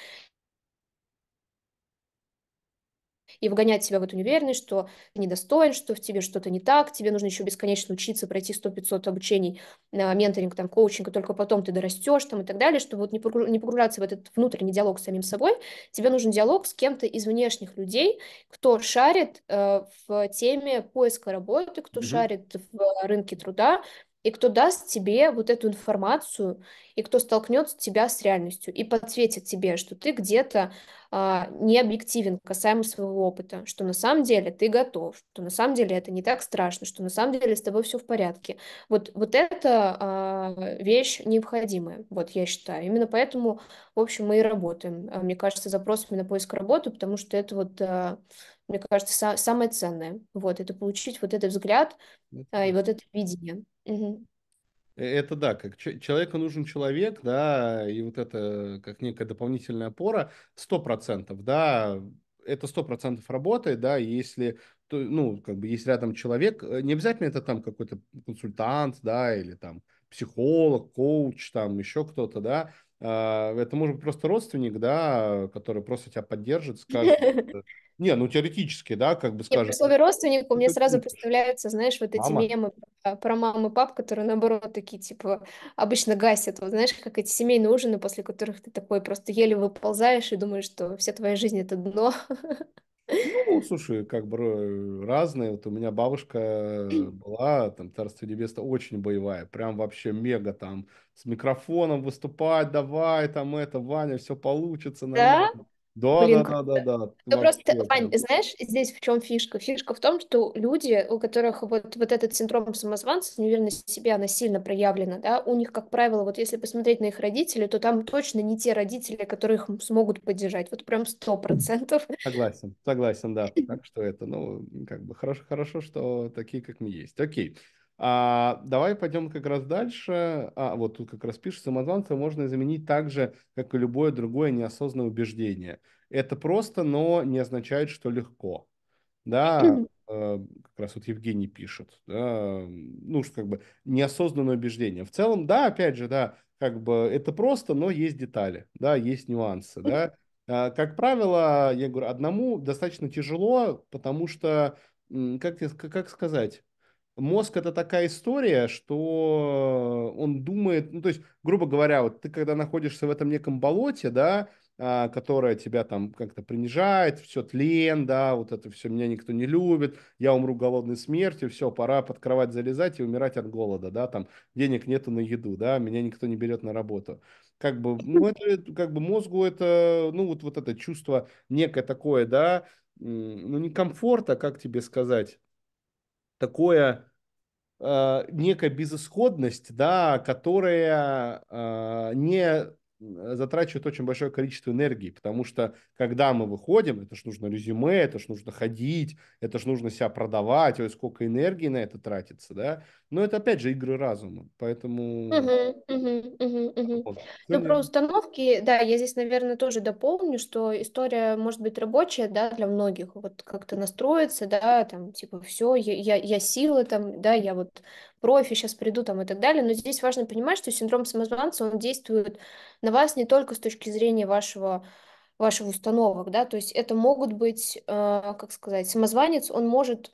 и выгонять себя в эту неуверенность, что ты недостоин, что в тебе что-то не так, тебе нужно еще бесконечно учиться, пройти 100-500 обучений, а, менторинг, там, коучинг, и только потом ты дорастешь там, и так далее, чтобы вот не погружаться в этот внутренний диалог с самим собой, тебе нужен диалог с кем-то из внешних людей, кто шарит э, в теме поиска работы, кто mm-hmm. шарит в рынке труда, и кто даст тебе вот эту информацию, и кто столкнет тебя с реальностью, и подсветит тебе, что ты где-то а, не объективен касаемо своего опыта, что на самом деле ты готов, что на самом деле это не так страшно, что на самом деле с тобой все в порядке. Вот, вот это а, вещь необходимая, вот я считаю. Именно поэтому, в общем, мы и работаем, а, мне кажется, запросами на поиск работы, потому что это вот... А, мне кажется, самое ценное. Вот, это получить вот этот взгляд а, и вот это видение. Э, это да, как человеку нужен человек, да, и вот это как некая дополнительная опора, сто процентов, да, это сто процентов работает, да, если, то, ну, как бы есть рядом человек, э, не обязательно это там какой-то консультант, да, или там психолог, коуч, там еще кто-то, да, а, это может быть просто родственник, да, который просто тебя поддержит, скажет. Не, ну теоретически, да, как бы скажем. При слове родственник у меня сразу представляются, знаешь, вот эти Мама. мемы про, маму, и пап, которые наоборот такие, типа, обычно гасят. Вот знаешь, как эти семейные ужины, после которых ты такой просто еле выползаешь и думаешь, что вся твоя жизнь это дно. Ну, слушай, как бы э, разные. Вот у меня бабушка была, там, Царство Небесное, очень боевая, прям вообще мега, там, с микрофоном выступать, давай, там, это, Ваня, все получится, наверное. Да? Да, Блин, да, да, да, да. Ну просто, Вань, знаешь, здесь в чем фишка? Фишка в том, что люди, у которых вот, вот этот синдром самозванца, неуверенность в себе, она сильно проявлена, да, у них, как правило, вот если посмотреть на их родителей, то там точно не те родители, которые их смогут поддержать, вот прям сто процентов. Согласен, согласен, да. Так что это, ну, как бы хорошо, хорошо, что такие, как мы есть. Окей. А, давай пойдем как раз дальше. А, вот тут как раз пишет, самозванца можно заменить так же, как и любое другое неосознанное убеждение. Это просто, но не означает, что легко. Да, э, как раз вот Евгений пишет, да, ну, что как бы неосознанное убеждение. В целом, да, опять же, да, как бы это просто, но есть детали, да, есть нюансы, да. А, как правило, я говорю, одному достаточно тяжело, потому что, как, как сказать, мозг это такая история, что он думает, ну то есть, грубо говоря, вот ты когда находишься в этом неком болоте, да, а, которое тебя там как-то принижает, все тлен, да, вот это все, меня никто не любит, я умру голодной смертью, все, пора под кровать залезать и умирать от голода, да, там денег нету на еду, да, меня никто не берет на работу. Как бы, ну, это, как бы мозгу это, ну, вот, вот это чувство некое такое, да, ну, не комфорта, как тебе сказать, такое э, некая безысходность, да, которая э, не затрачивает очень большое количество энергии, потому что когда мы выходим, это ж нужно резюме, это ж нужно ходить, это ж нужно себя продавать, ой, сколько энергии на это тратится, да, но это опять же игры разума, поэтому. Угу, угу, угу, угу. Ну про установки, да, я здесь, наверное, тоже дополню, что история может быть рабочая, да, для многих. Вот как-то настроиться, да, там типа все, я, я, я сила, там, да, я вот профи, сейчас приду там и так далее. Но здесь важно понимать, что синдром самозванца он действует на вас не только с точки зрения вашего ваших установок, да, то есть это могут быть, э, как сказать, самозванец, он может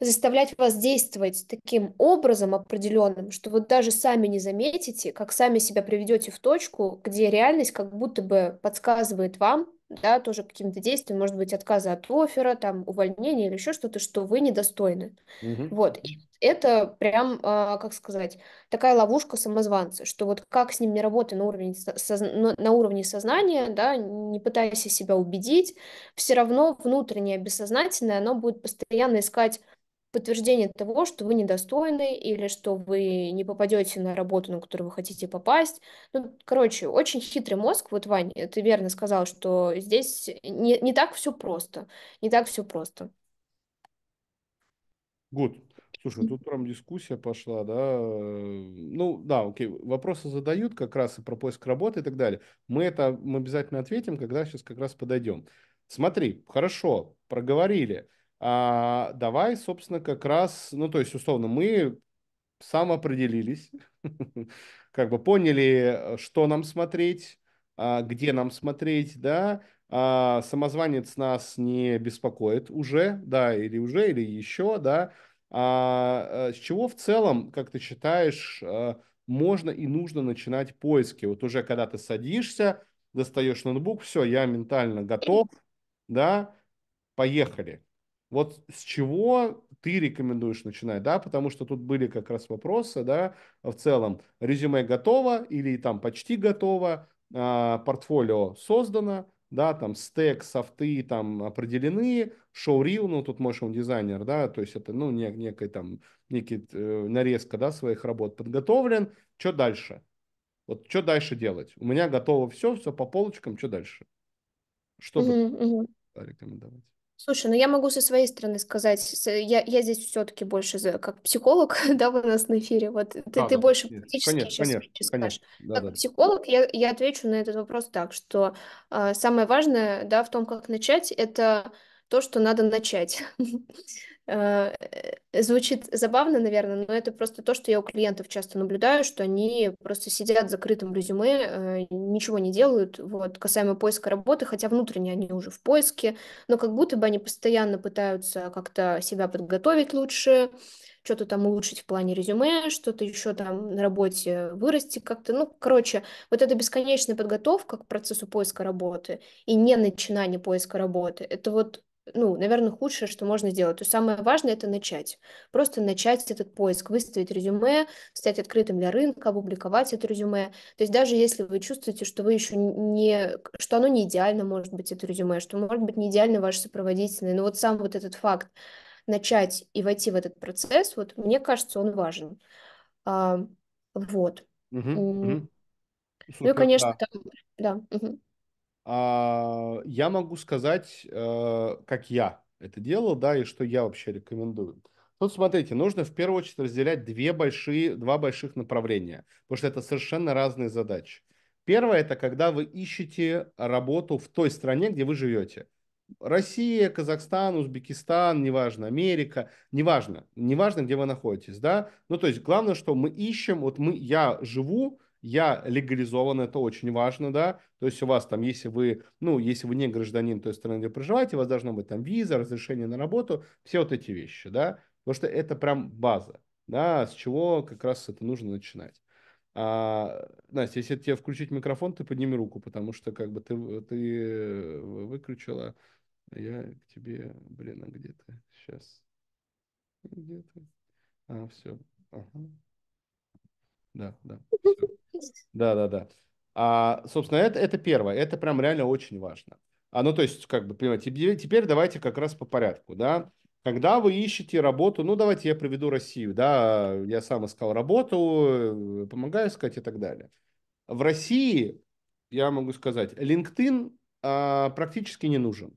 заставлять вас действовать таким образом определенным, что вы даже сами не заметите, как сами себя приведете в точку, где реальность как будто бы подсказывает вам, да, тоже каким-то действием, может быть, отказа от оффера, там, увольнение или еще что-то, что вы недостойны. Угу. Вот. И это прям, а, как сказать, такая ловушка самозванца, что вот как с ним не работай на уровне, на уровне сознания, да, не пытайся себя убедить, все равно внутреннее, бессознательное, оно будет постоянно искать подтверждение того, что вы недостойны или что вы не попадете на работу, на которую вы хотите попасть. Ну, короче, очень хитрый мозг. Вот, Ваня, ты верно сказал, что здесь не, не так все просто. Не так все просто. Гуд. Слушай, тут прям дискуссия пошла, да. Ну, да, окей. Вопросы задают как раз и про поиск работы и так далее. Мы это мы обязательно ответим, когда сейчас как раз подойдем. Смотри, хорошо, проговорили. А, давай, собственно, как раз, ну, то есть, условно, мы самоопределились, как бы поняли, что нам смотреть, а, где нам смотреть, да, а, самозванец нас не беспокоит уже, да, или уже, или еще, да, а, э, с чего в целом, как ты считаешь, э, можно и нужно начинать поиски? Вот уже когда ты садишься, достаешь ноутбук, все, я ментально готов, да, поехали. Вот с чего ты рекомендуешь начинать, да, потому что тут были как раз вопросы, да, в целом резюме готово или там почти готово, а, портфолио создано, да, там стек, софты там определены, шоурил, ну тут мой он дизайнер, да, то есть это, ну, нек, некий там, некий э, нарезка, да, своих работ подготовлен, что дальше? Вот что дальше делать? У меня готово все, все по полочкам, что дальше? Что mm-hmm, бы рекомендовать? Слушай, ну я могу со своей стороны сказать, э, я, я здесь все-таки больше за, как психолог, да, у нас на эфире, вот ты, а, ты да, больше нет, практически конечно, сейчас конечно, скажешь. Конечно, да, как да. психолог я, я отвечу на этот вопрос так, что э, самое важное, да, в том, как начать, это то, что надо начать. Э, э, звучит забавно, наверное, но это просто то, что я у клиентов часто наблюдаю, что они просто сидят в закрытом резюме, э, ничего не делают, вот, касаемо поиска работы, хотя внутренне они уже в поиске, но как будто бы они постоянно пытаются как-то себя подготовить лучше, что-то там улучшить в плане резюме, что-то еще там на работе вырасти как-то. Ну, короче, вот эта бесконечная подготовка к процессу поиска работы и не начинание поиска работы, это вот ну, наверное, худшее, что можно сделать. То самое важное – это начать. Просто начать этот поиск, выставить резюме, стать открытым для рынка, опубликовать это резюме. То есть даже если вы чувствуете, что вы еще не, что оно не идеально, может быть, это резюме, что может быть не идеально ваше сопроводительное, но вот сам вот этот факт начать и войти в этот процесс, вот мне кажется, он важен. А, вот. Угу, угу. Ну и, конечно, да. там, да. Угу. А, я могу сказать, э, как я это делал, да, и что я вообще рекомендую. Тут, ну, смотрите, нужно в первую очередь разделять две большие, два больших направления, потому что это совершенно разные задачи. Первое – это когда вы ищете работу в той стране, где вы живете. Россия, Казахстан, Узбекистан, неважно, Америка, неважно, неважно, где вы находитесь, да. Ну, то есть главное, что мы ищем, вот мы, я живу я легализован, это очень важно, да. То есть у вас там, если вы, ну, если вы не гражданин той страны, где проживаете, у вас должно быть там виза, разрешение на работу, все вот эти вещи, да. Потому что это прям база, да, с чего как раз это нужно начинать. А, Настя, если тебе включить микрофон, ты подними руку, потому что как бы ты, ты выключила. А я к тебе, блин, а где ты сейчас? Где ты? А, все. Ага да, да. Да, да, да. А, собственно, это, это первое. Это прям реально очень важно. А, ну, то есть, как бы, понимаете, теперь давайте как раз по порядку, да. Когда вы ищете работу, ну, давайте я приведу Россию, да, я сам искал работу, помогаю искать и так далее. В России, я могу сказать, LinkedIn а, практически не нужен.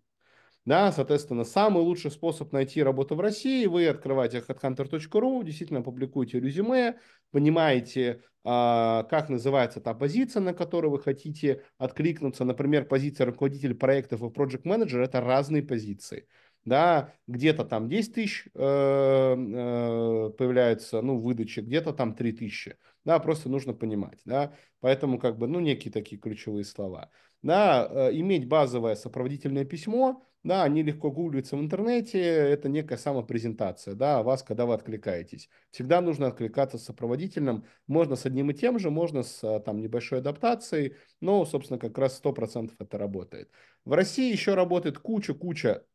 Да, соответственно, самый лучший способ найти работу в России, вы открываете headhunter.ru, действительно публикуете резюме, понимаете, а, как называется та позиция, на которую вы хотите откликнуться. Например, позиция руководителя проектов и project manager — это разные позиции да, где-то там 10 тысяч э, э, появляется, ну, выдачи, где-то там 3 тысячи, да, просто нужно понимать, да, поэтому как бы, ну, некие такие ключевые слова, да, э, иметь базовое сопроводительное письмо, да, они легко гуглятся в интернете, это некая самопрезентация, да, о вас, когда вы откликаетесь. Всегда нужно откликаться с сопроводительным, можно с одним и тем же, можно с а, там небольшой адаптацией, но, собственно, как раз 100% это работает. В России еще работает куча-куча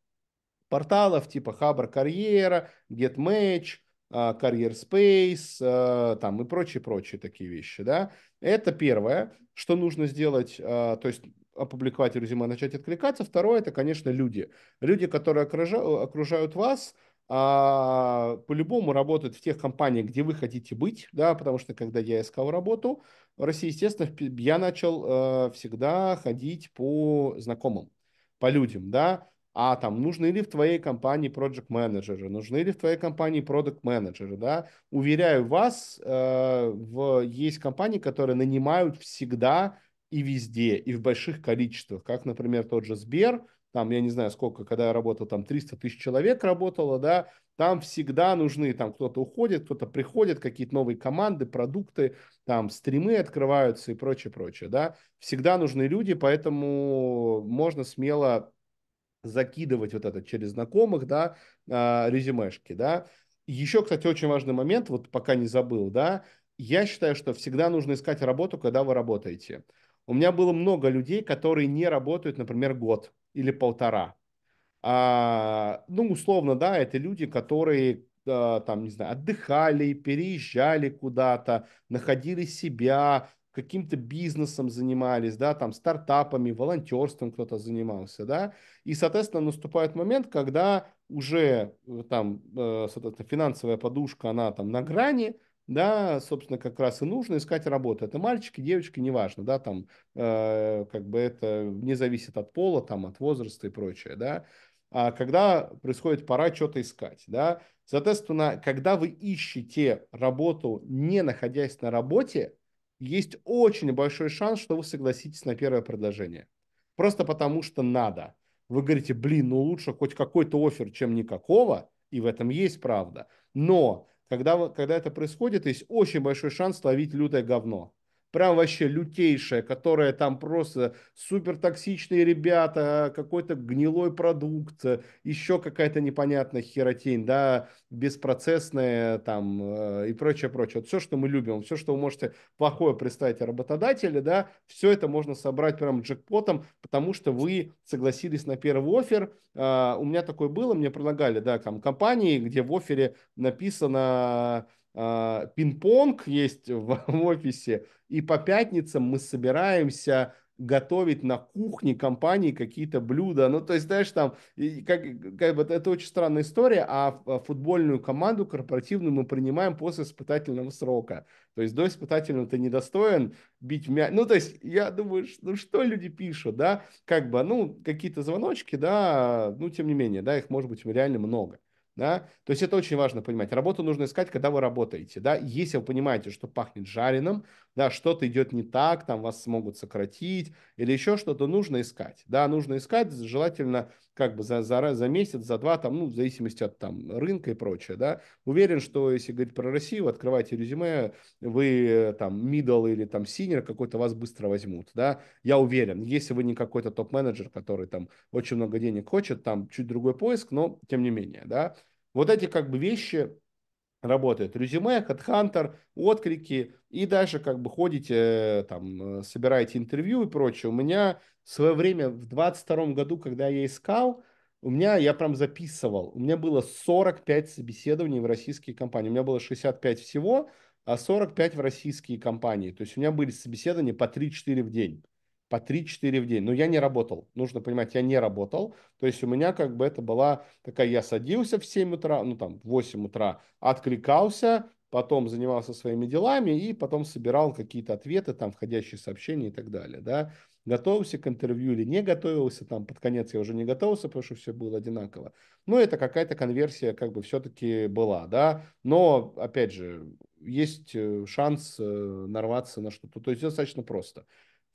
порталов типа Хабр Карьера, GetMatch, а, Карьер Space, а, там и прочие-прочие такие вещи, да. Это первое, что нужно сделать, то есть опубликовать резюме, а начать откликаться. Второе, это, конечно, люди. Люди, которые окружают вас, а, по-любому работают в тех компаниях, где вы хотите быть, да, потому что когда я искал работу в России, естественно, я начал э, всегда ходить по знакомым, по людям, да, а там нужны ли в твоей компании project менеджеры нужны ли в твоей компании product менеджеры да, уверяю вас, э, в, есть компании, которые нанимают всегда и везде, и в больших количествах, как, например, тот же Сбер, там, я не знаю, сколько, когда я работал, там 300 тысяч человек работало, да, там всегда нужны, там кто-то уходит, кто-то приходит, какие-то новые команды, продукты, там стримы открываются и прочее, прочее, да, всегда нужны люди, поэтому можно смело закидывать вот это через знакомых, да, а, резюмешки, да. Еще, кстати, очень важный момент, вот пока не забыл, да, я считаю, что всегда нужно искать работу, когда вы работаете. У меня было много людей, которые не работают, например, год или полтора. А, ну, условно, да, это люди, которые а, там, не знаю, отдыхали, переезжали куда-то, находили себя, каким-то бизнесом занимались, да, там стартапами, волонтерством кто-то занимался, да, и, соответственно, наступает момент, когда уже э, там, э, соответственно, финансовая подушка, она там на грани, да, собственно, как раз и нужно искать работу. Это мальчики, девочки, неважно, да, там, э, как бы это не зависит от пола, там, от возраста и прочее, да. А когда происходит пора что-то искать, да, соответственно, когда вы ищете работу, не находясь на работе, есть очень большой шанс, что вы согласитесь на первое предложение. Просто потому что надо. Вы говорите, блин, ну лучше хоть какой-то офер, чем никакого, и в этом есть правда. Но когда, когда это происходит, есть очень большой шанс словить лютое говно прям вообще лютейшая, которая там просто супер токсичные ребята, какой-то гнилой продукт, еще какая-то непонятная херотень, да, беспроцессная там э, и прочее, прочее. Вот все, что мы любим, все, что вы можете плохое представить о да, все это можно собрать прям джекпотом, потому что вы согласились на первый офер. А, у меня такое было, мне предлагали, да, там компании, где в офере написано а, пинг-понг есть в, в офисе, и по пятницам мы собираемся готовить на кухне компании какие-то блюда. Ну, то есть, знаешь, там, как, как бы, это очень странная история, а, а футбольную команду корпоративную мы принимаем после испытательного срока. То есть до испытательного ты недостоин бить мяч. Ну, то есть, я думаю, ну, что люди пишут, да, как бы, ну, какие-то звоночки, да, ну, тем не менее, да, их может быть реально много. Да? То есть это очень важно понимать. Работу нужно искать, когда вы работаете. Да? Если вы понимаете, что пахнет жареным, да, что-то идет не так, там вас смогут сократить или еще что-то, нужно искать. Да? Нужно искать, желательно как бы за, за, за месяц, за два, там, ну, в зависимости от там, рынка и прочее. Да? Уверен, что если говорить про Россию, вы открываете резюме, вы там middle или там senior какой-то вас быстро возьмут. Да? Я уверен, если вы не какой-то топ-менеджер, который там очень много денег хочет, там чуть другой поиск, но тем не менее. Да? Вот эти как бы вещи работают. Резюме, HeadHunter, отклики и дальше как бы ходите, э, там, э, собираете интервью и прочее. У меня в свое время в 22 году, когда я искал, у меня, я прям записывал, у меня было 45 собеседований в российские компании. У меня было 65 всего, а 45 в российские компании. То есть у меня были собеседования по 3-4 в день по 3-4 в день. Но я не работал. Нужно понимать, я не работал. То есть у меня как бы это была такая, я садился в 7 утра, ну там в 8 утра, откликался, потом занимался своими делами и потом собирал какие-то ответы, там входящие сообщения и так далее, да. Готовился к интервью или не готовился, там под конец я уже не готовился, потому что все было одинаково. Но ну, это какая-то конверсия как бы все-таки была, да. Но, опять же, есть э, шанс э, нарваться на что-то. То есть достаточно просто.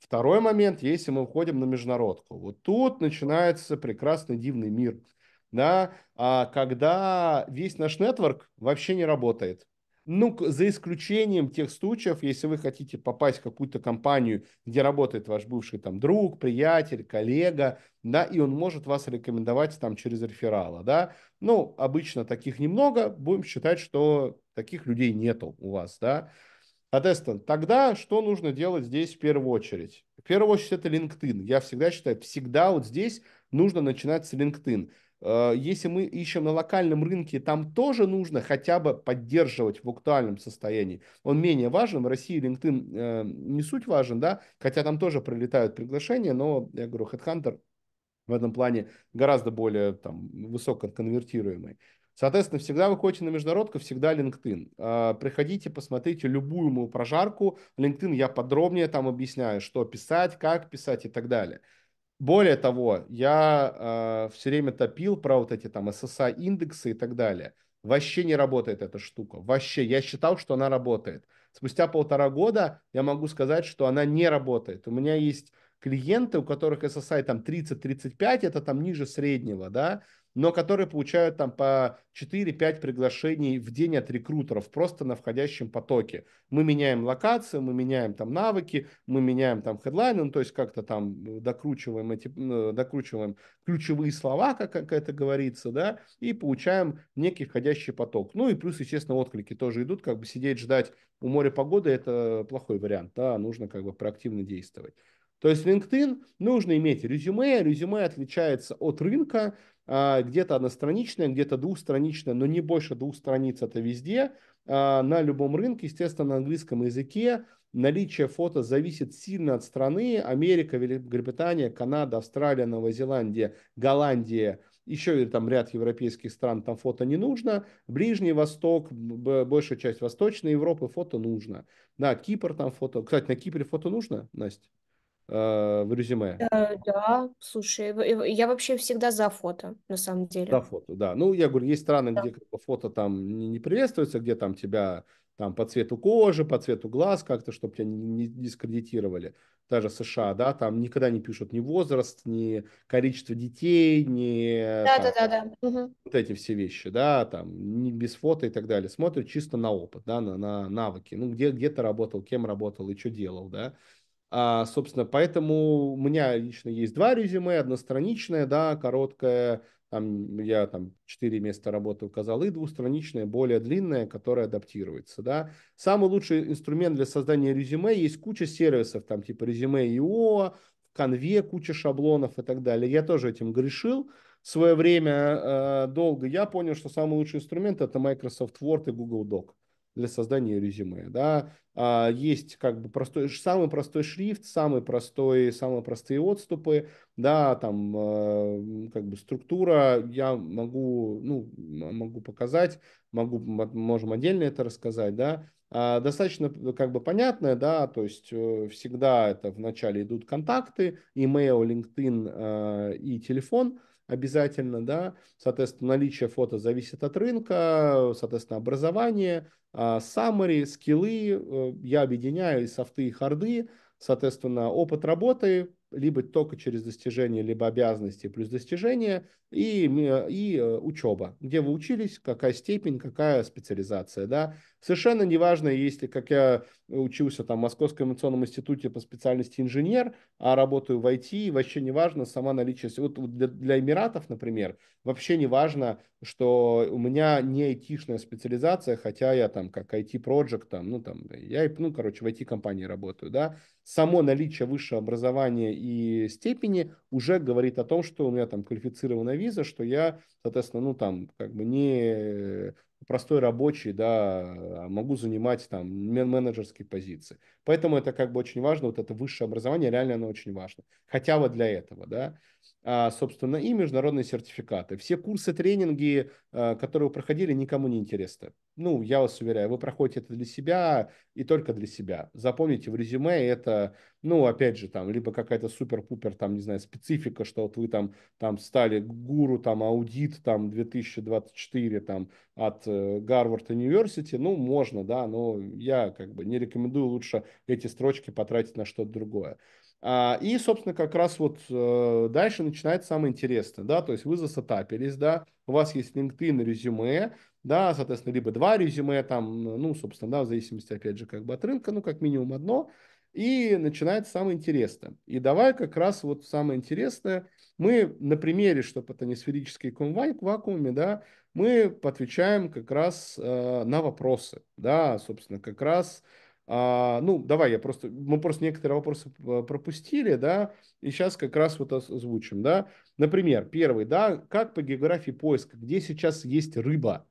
Второй момент, если мы входим на международку. Вот тут начинается прекрасный дивный мир, да, А когда весь наш нетворк вообще не работает. Ну, за исключением тех случаев, если вы хотите попасть в какую-то компанию, где работает ваш бывший там друг, приятель, коллега, да, и он может вас рекомендовать там через реферала, да. Ну, обычно таких немного, будем считать, что таких людей нету у вас, да. Соответственно, тогда что нужно делать здесь в первую очередь? В первую очередь это LinkedIn. Я всегда считаю, всегда вот здесь нужно начинать с LinkedIn. Э, если мы ищем на локальном рынке, там тоже нужно хотя бы поддерживать в актуальном состоянии. Он менее важен, в России LinkedIn э, не суть важен, да, хотя там тоже прилетают приглашения, но, я говорю, HeadHunter в этом плане гораздо более там, высоко конвертируемый. Соответственно, всегда выходите на международку, всегда LinkedIn. А, приходите, посмотрите любую мою прожарку. LinkedIn я подробнее там объясняю, что писать, как писать и так далее. Более того, я э, а, все время топил про вот эти там SSI индексы и так далее. Вообще не работает эта штука. Вообще. Я считал, что она работает. Спустя полтора года я могу сказать, что она не работает. У меня есть клиенты, у которых SSI там 30-35, это там ниже среднего, да, но которые получают там по 4-5 приглашений в день от рекрутеров просто на входящем потоке. Мы меняем локацию, мы меняем там навыки, мы меняем там хедлайны, ну, то есть как-то там э, докручиваем, эти, э, докручиваем ключевые слова, как, как это говорится, да, и получаем некий входящий поток. Ну и плюс, естественно, отклики тоже идут, как бы сидеть ждать у моря погоды это плохой вариант, да, нужно как бы проактивно действовать. То есть LinkedIn нужно иметь резюме, резюме отличается от рынка, а, где-то одностраничное, где-то двухстраничное, но не больше двух страниц это везде, а, на любом рынке, естественно, на английском языке. Наличие фото зависит сильно от страны. Америка, Великобритания, Канада, Австралия, Новая Зеландия, Голландия, еще там ряд европейских стран, там фото не нужно. Ближний Восток, большая часть Восточной Европы, фото нужно. Да, Кипр там фото. Кстати, на Кипре фото нужно, Настя? Э, в резюме. Э, Да, слушай, я вообще всегда за фото, на самом деле. За фото, да. Ну, я говорю, есть страны, Да. где фото там не, приветствуется, где там тебя там по цвету кожи, по цвету глаз как-то, чтобы тебя не, дискредитировали. Даже США, да, там никогда не пишут ни возраст, ни количество детей, ни Да, да, да, да. вот эти все вещи, да, там, не без фото и так далее. Смотрят чисто на опыт, да, на, на навыки. Ну, где, где ты работал, кем работал и что делал, да. А, собственно, поэтому у меня лично есть два резюме, одностраничное, да, короткое, там, я там четыре места работы указал, и двустраничное, более длинное, которое адаптируется, да. Самый лучший инструмент для создания резюме, есть куча сервисов, там, типа резюме.io, в конве куча шаблонов и так далее. Я тоже этим грешил в свое время э, долго. Я понял, что самый лучший инструмент это Microsoft Word и Google Doc для создания резюме, да, а, есть как бы простой, самый простой шрифт, самый простой, самые простые отступы, да, там э, как бы структура, я могу, ну, могу показать, могу, можем отдельно это рассказать, да, а, достаточно как бы понятное, да, то есть э, всегда это вначале идут контакты, email, LinkedIn э, и телефон, обязательно, да, соответственно, наличие фото зависит от рынка, соответственно, образование, а, summary, скиллы, э, я объединяю и софты, и харды, соответственно, опыт работы, либо только через достижения, либо обязанности плюс достижения, и, и э, учеба, где вы учились, какая степень, какая специализация, да, Совершенно неважно, если, как я учился там в Московском инновационном институте по специальности инженер, а работаю в IT, вообще не важно сама наличие. Вот для, для Эмиратов, например, вообще не важно, что у меня не айтишная специализация, хотя я там как IT-проджект, там, ну там, я, ну короче, в IT-компании работаю, да, само наличие высшего образования и степени уже говорит о том, что у меня там квалифицированная виза, что я, соответственно, ну там как бы не простой рабочий, да, могу занимать там менеджерские позиции. Поэтому это как бы очень важно, вот это высшее образование, реально оно очень важно. Хотя бы для этого, да. А, собственно, и международные сертификаты. Все курсы, тренинги, а, которые вы проходили, никому не интересны. Ну, я вас уверяю, вы проходите это для себя и только для себя. Запомните, в резюме это, ну, опять же, там, либо какая-то супер-пупер, там, не знаю, специфика, что вот вы там, там стали гуру, там, аудит, там, 2024, там, от э, Гарвард Университи, ну, можно, да, но я, как бы, не рекомендую лучше эти строчки потратить на что-то другое. А, и, собственно, как раз вот э, дальше начинается самое интересное, да, то есть вы засетапились, да, у вас есть LinkedIn резюме, да, соответственно, либо два резюме там, ну, собственно, да, в зависимости, опять же, как бы от рынка, ну, как минимум одно, и начинается самое интересное. И давай как раз вот самое интересное, мы на примере, чтобы это не сферический конвайн в вакууме, да, мы отвечаем как раз э, на вопросы, да, собственно, как раз а, ну, давай, я просто, мы просто некоторые вопросы пропустили, да, и сейчас как раз вот озвучим, да. Например, первый, да, как по географии поиска, где сейчас есть рыба,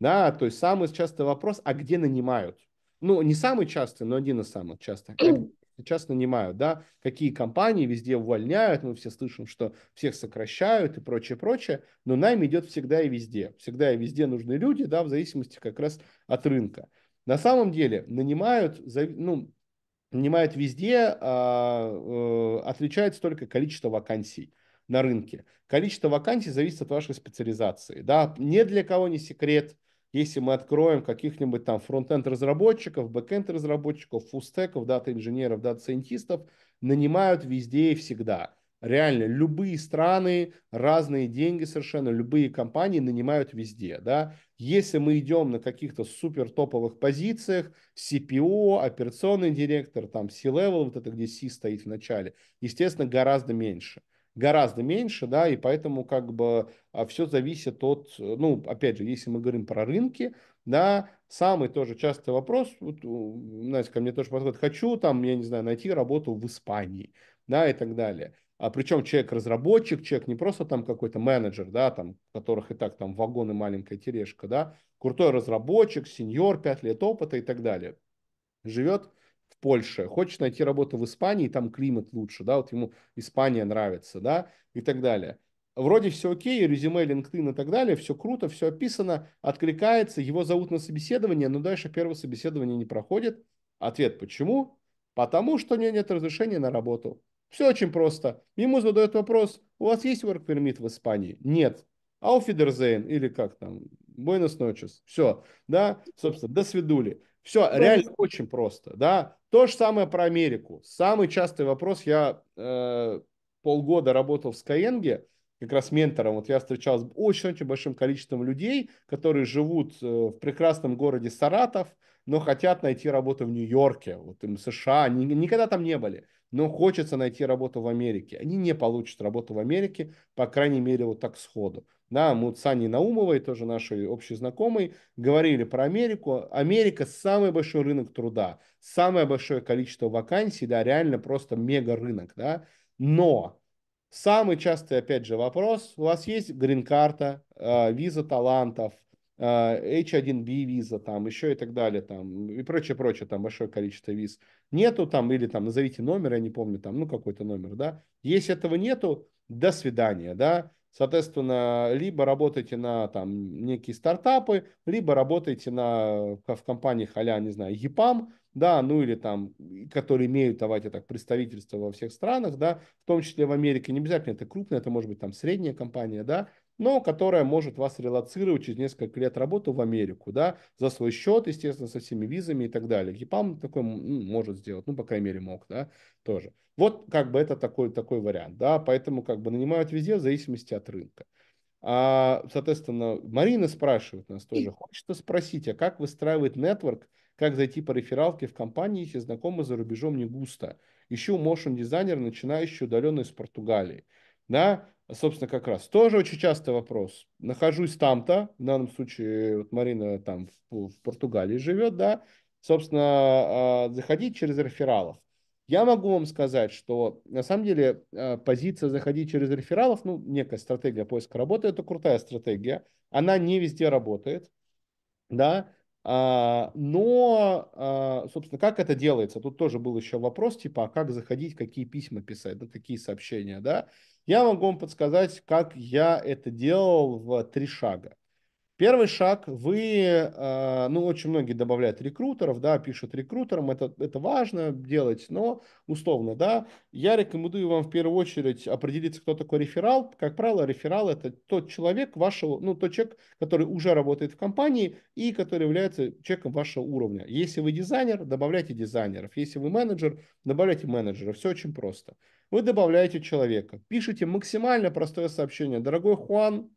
да, то есть самый частый вопрос, а где нанимают? Ну, не самый частый, но один из самых частых. Сейчас нанимают, да, какие компании везде увольняют, мы все слышим, что всех сокращают и прочее, прочее, но найм идет всегда и везде. Всегда и везде нужны люди, да, в зависимости как раз от рынка. На самом деле нанимают, ну, нанимают везде, а, э, отличается только количество вакансий на рынке. Количество вакансий зависит от вашей специализации. Да, ни для кого не секрет, если мы откроем каких-нибудь там фронт-энд разработчиков, бэк-энд разработчиков, фустеков, дата-инженеров, дата-сайентистов, нанимают везде и всегда. Реально, любые страны, разные деньги совершенно, любые компании нанимают везде, да. Если мы идем на каких-то супер топовых позициях, CPO, операционный директор, там C-level, вот это где C стоит в начале, естественно, гораздо меньше гораздо меньше, да, и поэтому как бы а, все зависит от, ну, опять же, если мы говорим про рынки, да, самый тоже частый вопрос, вот, знаете, ко мне тоже подходит, хочу там, я не знаю, найти работу в Испании, да, и так далее а причем человек-разработчик, человек не просто там какой-то менеджер, да, там, которых и так там вагон и маленькая тележка, да, крутой разработчик, сеньор, 5 лет опыта и так далее. Живет в Польше, хочет найти работу в Испании, там климат лучше, да, вот ему Испания нравится, да, и так далее. Вроде все окей, резюме, LinkedIn и так далее, все круто, все описано, откликается, его зовут на собеседование, но дальше первое собеседование не проходит. Ответ почему? Потому что у него нет разрешения на работу. Все очень просто. Ему задают вопрос, у вас есть work permit в Испании? Нет. Ауфидерзейн или как там? Буэнос ночес. Все, да, собственно, до свидули. Все, реально очень просто, да. То же самое про Америку. Самый частый вопрос, я э, полгода работал в Skyeng, как раз ментором, вот я встречался с очень-очень большим количеством людей, которые живут э, в прекрасном городе Саратов, но хотят найти работу в Нью-Йорке, вот им США, они никогда там не были но хочется найти работу в Америке. Они не получат работу в Америке, по крайней мере, вот так сходу. Да, мы вот с Аней Наумовой, тоже нашей общей знакомой, говорили про Америку. Америка – самый большой рынок труда, самое большое количество вакансий, да, реально просто мега-рынок, да. Но самый частый, опять же, вопрос, у вас есть грин-карта, э, виза талантов, э, H1B виза там, еще и так далее там, и прочее, прочее, там большое количество виз нету там, или там назовите номер, я не помню, там, ну, какой-то номер, да. Если этого нету, до свидания, да. Соответственно, либо работайте на там некие стартапы, либо работайте на, в компании а не знаю, ЕПАМ, да, ну или там, которые имеют, давайте так, представительство во всех странах, да, в том числе в Америке, не обязательно это крупная, это может быть там средняя компания, да, но которая может вас релацировать через несколько лет работы в Америку, да, за свой счет, естественно, со всеми визами и так далее. ЕПАМ такой может сделать, ну, по крайней мере, мог, да, тоже. Вот как бы это такой, такой вариант, да, поэтому как бы нанимают везде в зависимости от рынка. А, соответственно, Марина спрашивает нас тоже, хочется спросить, а как выстраивать нетворк, как зайти по рефералке в компании, если знакомы за рубежом не густо? Ищу motion дизайнер, начинающий удаленный из Португалии. Да, собственно, как раз. Тоже очень частый вопрос. Нахожусь там-то, в данном случае вот Марина там в, в Португалии живет, да, собственно, а, заходить через рефералов. Я могу вам сказать, что на самом деле а, позиция заходить через рефералов, ну, некая стратегия поиска работы, это крутая стратегия. Она не везде работает, да, а, но, собственно, как это делается? Тут тоже был еще вопрос, типа, а как заходить, какие письма писать, да какие сообщения, да. Я могу вам подсказать, как я это делал в три шага. Первый шаг, вы, э, ну, очень многие добавляют рекрутеров, да, пишут рекрутерам, это, это важно делать, но условно, да, я рекомендую вам в первую очередь определиться, кто такой реферал. Как правило, реферал это тот человек вашего, ну, тот человек, который уже работает в компании и который является человеком вашего уровня. Если вы дизайнер, добавляйте дизайнеров. Если вы менеджер, добавляйте менеджеров. Все очень просто. Вы добавляете человека, пишите максимально простое сообщение. Дорогой Хуан,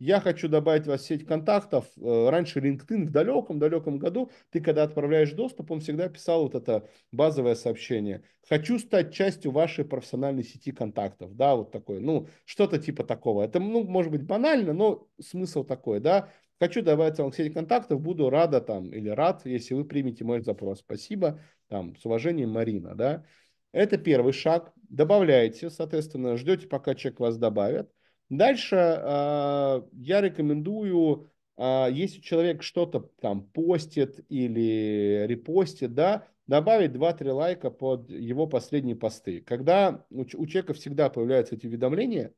я хочу добавить вас в сеть контактов. Э, раньше LinkedIn в далеком-далеком году, ты когда отправляешь доступ, он всегда писал вот это базовое сообщение. Хочу стать частью вашей профессиональной сети контактов. Да, вот такое. Ну, что-то типа такого. Это, ну, может быть банально, но смысл такой, да. Хочу добавить вам в сеть контактов, буду рада там или рад, если вы примете мой запрос. Спасибо, там, с уважением, Марина, да. Это первый шаг. Добавляете, соответственно, ждете, пока человек вас добавит. Дальше э, я рекомендую, э, если человек что-то там постит или репостит, да, добавить 2-3 лайка под его последние посты. Когда у, у человека всегда появляются эти уведомления,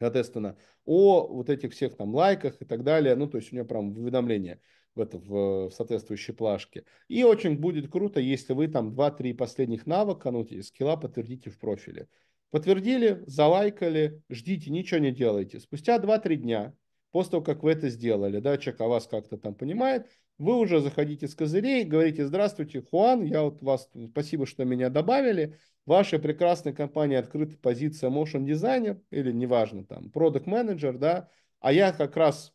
соответственно, о вот этих всех там лайках и так далее, ну, то есть у него прям уведомления в, это, в, в соответствующей плашке. И очень будет круто, если вы там 2-3 последних навыка, ну, скилла подтвердите в профиле. Подтвердили, залайкали, ждите, ничего не делайте. Спустя 2-3 дня, после того, как вы это сделали, да, человек о вас как-то там понимает, вы уже заходите с козырей, говорите, здравствуйте, Хуан, я вот вас, спасибо, что меня добавили, вашей прекрасной компании открыта позиция motion дизайнер или неважно там, продукт менеджер, да, а я как раз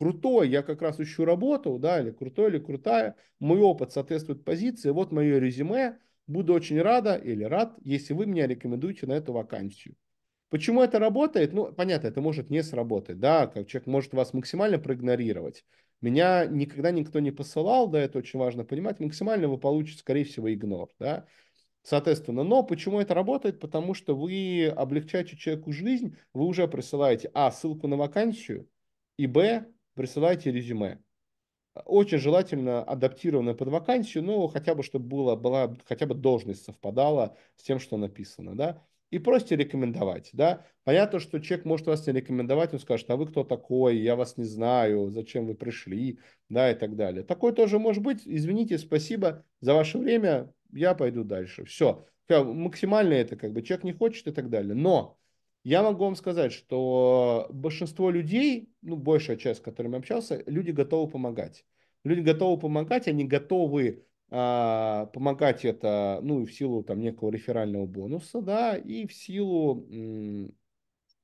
крутой, я как раз ищу работу, да, или крутой, или крутая, мой опыт соответствует позиции, вот мое резюме, Буду очень рада или рад, если вы меня рекомендуете на эту вакансию. Почему это работает? Ну, понятно, это может не сработать, да, как человек может вас максимально проигнорировать. Меня никогда никто не посылал, да, это очень важно понимать. Максимально вы получите, скорее всего, игнор, да. Соответственно, но почему это работает? Потому что вы облегчаете человеку жизнь, вы уже присылаете, а, ссылку на вакансию, и, б, присылаете резюме. Очень желательно адаптированная под вакансию, но хотя бы, чтобы было, была, хотя бы должность совпадала с тем, что написано, да. И просите рекомендовать, да. Понятно, что человек может вас не рекомендовать, он скажет, а вы кто такой, я вас не знаю, зачем вы пришли, да, и так далее. Такое тоже может быть, извините, спасибо за ваше время, я пойду дальше, все. Максимально это как бы человек не хочет и так далее, но я могу вам сказать, что большинство людей, ну, большая часть, с которыми общался, люди готовы помогать. Люди готовы помогать, они готовы а, помогать это, ну, и в силу там некого реферального бонуса, да, и в силу,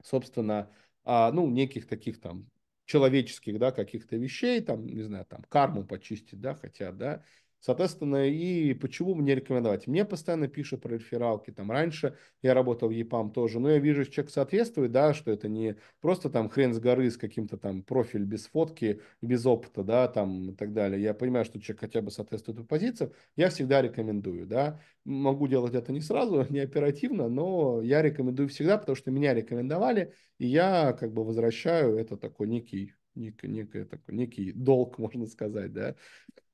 собственно, а, ну, неких таких там человеческих, да, каких-то вещей, там, не знаю, там, карму почистить, да, хотя, да, Соответственно, и почему мне рекомендовать? Мне постоянно пишут про рефералки. Там раньше я работал в EPAM тоже, но я вижу, что человек соответствует, да, что это не просто там хрен с горы с каким-то там профиль без фотки, без опыта, да, там и так далее. Я понимаю, что человек хотя бы соответствует позициям, я всегда рекомендую, да. Могу делать это не сразу, не оперативно, но я рекомендую всегда, потому что меня рекомендовали, и я как бы возвращаю это такой некий, некий, некий, такой, некий долг, можно сказать, да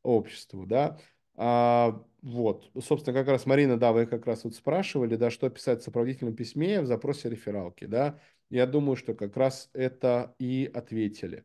обществу, да. А, вот, собственно, как раз, Марина, да, вы как раз вот спрашивали, да, что писать в сопроводительном письме в запросе рефералки, да. Я думаю, что как раз это и ответили.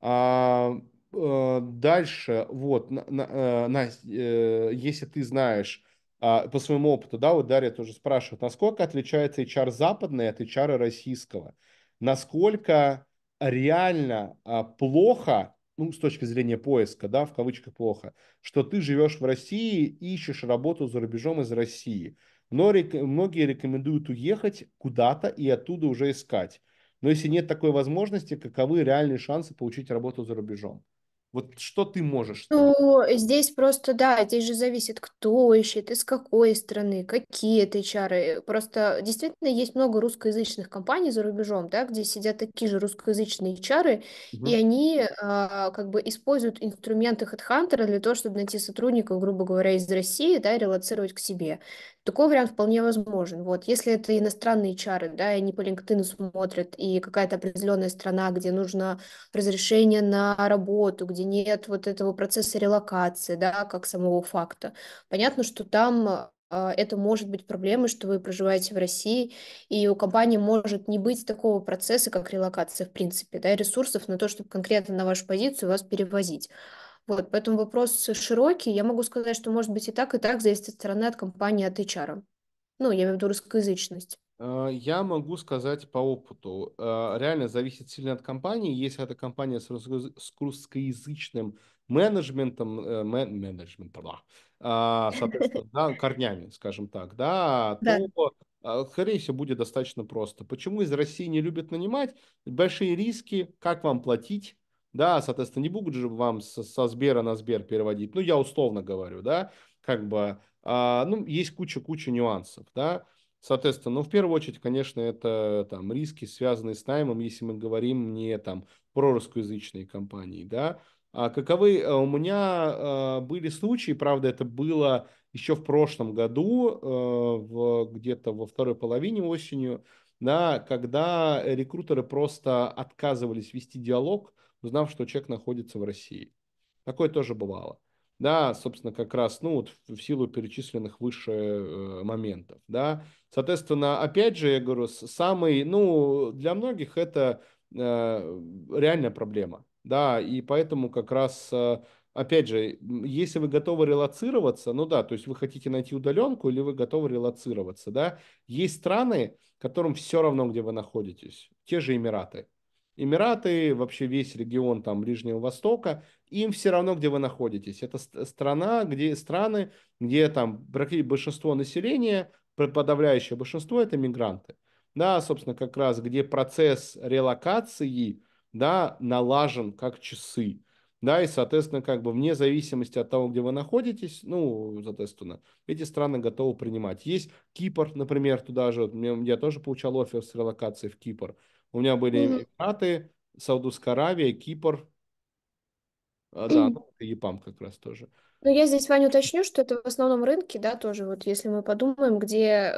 А, э, дальше, вот, на, на, э, на, э, если ты знаешь а, по своему опыту, да, вот Дарья тоже спрашивает, насколько отличается HR западный от HR российского? Насколько реально а, плохо ну, с точки зрения поиска, да, в кавычках плохо, что ты живешь в России и ищешь работу за рубежом из России. Но рек... многие рекомендуют уехать куда-то и оттуда уже искать. Но если нет такой возможности, каковы реальные шансы получить работу за рубежом? Вот что ты можешь? Ну, здесь просто, да, здесь же зависит, кто ищет, из какой страны, какие это чары. Просто действительно есть много русскоязычных компаний за рубежом, да, где сидят такие же русскоязычные чары, угу. и они а, как бы используют инструменты HeadHunter для того, чтобы найти сотрудников, грубо говоря, из России, да, и релацировать к себе. Такой вариант вполне возможен. Вот, если это иностранные чары, да, они по LinkedIn смотрят, и какая-то определенная страна, где нужно разрешение на работу, где нет вот этого процесса релокации, да, как самого факта. Понятно, что там а, это может быть проблемой, что вы проживаете в России, и у компании может не быть такого процесса, как релокация, в принципе, да, ресурсов на то, чтобы конкретно на вашу позицию вас перевозить. Вот, поэтому вопрос широкий. Я могу сказать, что может быть и так, и так, зависит от стороны, от компании, от HR. Ну, я имею в виду русскоязычность. Э, я могу сказать по опыту. Э, реально зависит сильно от компании. Если это компания с русскоязычным менеджментом, э, мен, менеджмент, да, а, соответственно, да, корнями, скажем так, да, да. то скорее всего, будет достаточно просто. Почему из России не любят нанимать? Большие риски, как вам платить, да, соответственно, не будут же вам со, со Сбера на Сбер переводить, ну, я условно говорю, да, как бы, а, ну, есть куча-куча нюансов, да, Соответственно, ну, в первую очередь, конечно, это там риски, связанные с наймом, если мы говорим не там про русскоязычные компании, да. А каковы э, у меня э, были случаи, правда, это было еще в прошлом году, э, в где-то во второй половине осенью, да, когда рекрутеры просто отказывались вести диалог, узнав, что человек находится в России. Такое тоже бывало. Да, собственно, как раз, ну, вот в силу перечисленных выше э, моментов, да. Соответственно, опять же, я говорю, самый, ну, для многих это э, реальная проблема, да, и поэтому как раз э, опять же, если вы готовы релацироваться, ну да, то есть вы хотите найти удаленку или вы готовы релацироваться, да, есть страны, которым все равно, где вы находитесь, те же Эмираты, Эмираты, вообще весь регион там Ближнего Востока, им все равно, где вы находитесь. Это страна, где страны, где там большинство населения, подавляющее большинство это мигранты. Да, собственно, как раз где процесс релокации да, налажен как часы. Да, и, соответственно, как бы вне зависимости от того, где вы находитесь, ну, соответственно, эти страны готовы принимать. Есть Кипр, например, туда же, я тоже получал офер релокации в Кипр. У меня были Эмираты, Саудовская Аравия, Кипр. А, да, ну, ЕПАМ как раз тоже. Ну, я здесь, Ваня, уточню, что это в основном рынки, да, тоже вот если мы подумаем, где э,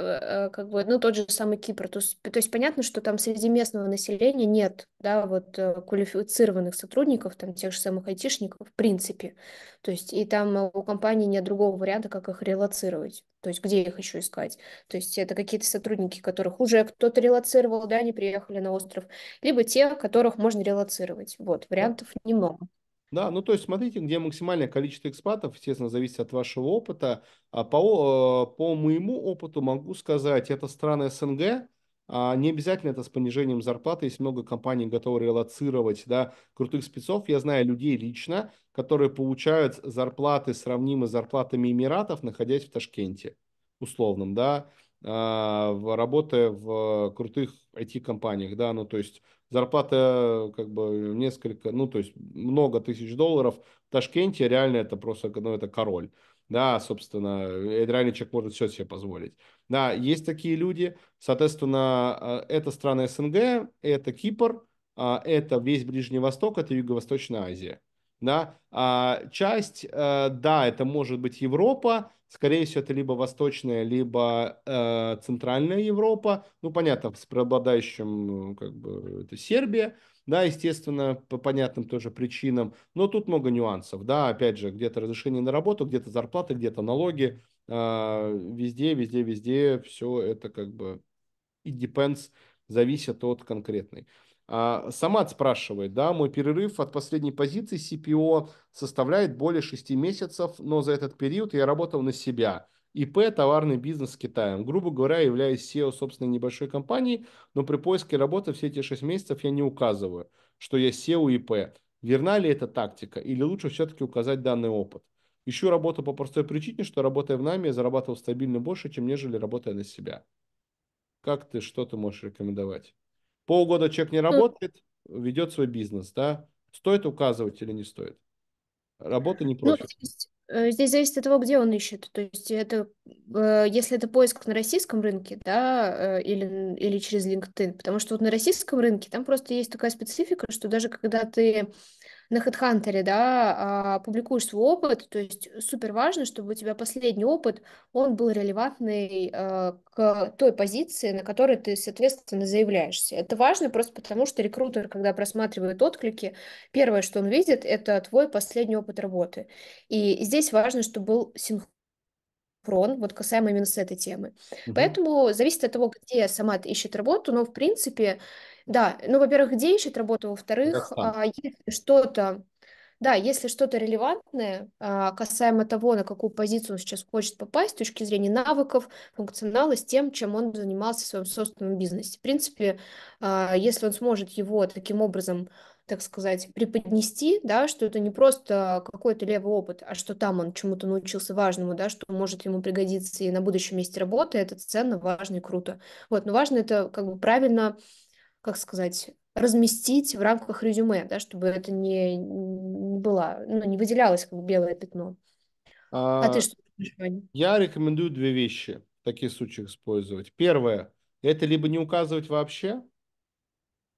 э как бы, ну, тот же самый Кипр, то, то есть понятно, что там среди местного населения нет, да, вот э, квалифицированных сотрудников, там тех же самых айтишников, в принципе, то есть и там у компании нет другого варианта, как их релацировать, то есть где их еще искать, то есть это какие-то сотрудники, которых уже кто-то релацировал, да, они приехали на остров, либо те, которых можно релацировать, вот, вариантов немного. Да, ну то есть смотрите, где максимальное количество экспатов, естественно, зависит от вашего опыта. А по, э, по моему опыту могу сказать, это страны СНГ, а не обязательно это с понижением зарплаты, есть много компаний, готовы релацировать да, крутых спецов. Я знаю людей лично, которые получают зарплаты, сравнимы с зарплатами Эмиратов, находясь в Ташкенте, условном, да, а, работая в крутых IT-компаниях, да, ну, то есть зарплата как бы несколько, ну, то есть много тысяч долларов. В Ташкенте реально это просто, ну, это король. Да, собственно, э, реально человек может все себе позволить. Да, есть такие люди. Соответственно, э, это страны СНГ, это Кипр, а, это весь Ближний Восток, это Юго-Восточная Азия. Да? А часть, э, да, это может быть Европа, скорее всего, это либо Восточная, либо э, Центральная Европа. Ну, понятно, с преобладающим, э, как бы, это Сербия, да, естественно, по понятным тоже причинам. Но тут много нюансов, да, опять же, где-то разрешение на работу, где-то зарплаты, где-то налоги. Э, везде, везде, везде все это как бы it depends, зависит от конкретной. А, Самат спрашивает, да, мой перерыв от последней позиции CPO составляет более 6 месяцев, но за этот период я работал на себя. ИП – товарный бизнес с Китаем. Грубо говоря, являюсь SEO собственной небольшой компании, но при поиске работы все эти 6 месяцев я не указываю, что я SEO ИП. Верна ли эта тактика или лучше все-таки указать данный опыт? Ищу работу по простой причине, что работая в нами, я зарабатывал стабильно больше, чем нежели работая на себя. Как ты, что ты можешь рекомендовать? Полгода человек не работает, ведет свой бизнес, да? Стоит указывать или не стоит? Работа не просит. Ну, здесь, э, здесь зависит от того, где он ищет. То есть это, э, если это поиск на российском рынке, да, э, или, или через LinkedIn, потому что вот на российском рынке там просто есть такая специфика, что даже когда ты на HeadHunter, да, а, публикуешь свой опыт, то есть супер важно, чтобы у тебя последний опыт, он был релевантный а, к той позиции, на которой ты, соответственно, заявляешься. Это важно просто потому, что рекрутер, когда просматривает отклики, первое, что он видит, это твой последний опыт работы. И здесь важно, чтобы был синхрон вот касаемо именно с этой темы. Угу. Поэтому зависит от того, где сама ты ищет работу, но в принципе да, ну, во-первых, где ищет работу, во-вторых, а, если что-то, да, если что-то релевантное а, касаемо того, на какую позицию он сейчас хочет попасть с точки зрения навыков, функционала, с тем, чем он занимался в своем собственном бизнесе. В принципе, а, если он сможет его таким образом так сказать, преподнести, да, что это не просто какой-то левый опыт, а что там он чему-то научился важному, да, что может ему пригодиться и на будущем месте работы, это ценно, важно и круто. Вот, но важно это как бы правильно как сказать, разместить в рамках резюме, да, чтобы это не, не было, ну, не выделялось как белое пятно. А, а ты что? Я рекомендую две вещи в таких случаях использовать. Первое – это либо не указывать вообще,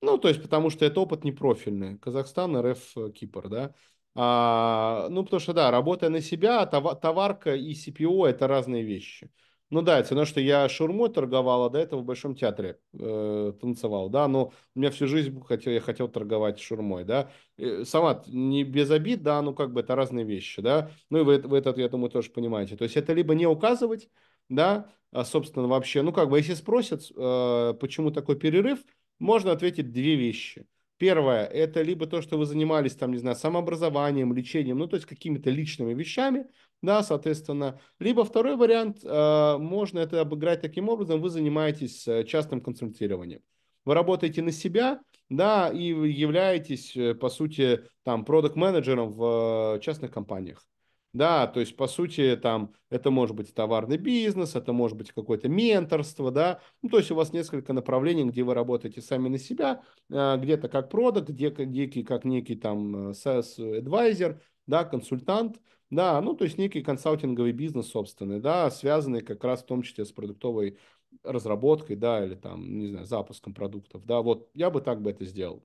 ну, то есть потому что это опыт не профильный, Казахстан, РФ, э, Кипр, да. А, ну, потому что, да, работая на себя, товарка и CPO – это разные вещи. Ну да, это равно, что я шаурмой торговал, а до этого в Большом театре э, танцевал, да, но у меня всю жизнь хотел, я хотел торговать шурмой, да. И, э, сама, не без обид, да, ну как бы это разные вещи, да. Ну и вы, вы это, я думаю, тоже понимаете. То есть это либо не указывать, да, а, собственно, вообще, ну как бы, если спросят, э, почему такой перерыв, можно ответить две вещи. Первое, это либо то, что вы занимались там, не знаю, самообразованием, лечением, ну, то есть какими-то личными вещами, да, соответственно. Либо второй вариант, а, можно это обыграть таким образом, вы занимаетесь э, частным консультированием. Вы работаете на себя, да, и являетесь, э, по сути, там, продукт-менеджером в э, частных компаниях. Да, то есть, по сути, там, это может быть товарный бизнес, это может быть какое-то менторство, да. Ну, то есть, у вас несколько направлений, где вы работаете сами на себя, а, где-то как продукт, где, как некий как некий там sales advisor, да, консультант, да, ну то есть некий консалтинговый бизнес собственный, да, связанный как раз в том числе с продуктовой разработкой, да, или там, не знаю, запуском продуктов, да, вот я бы так бы это сделал.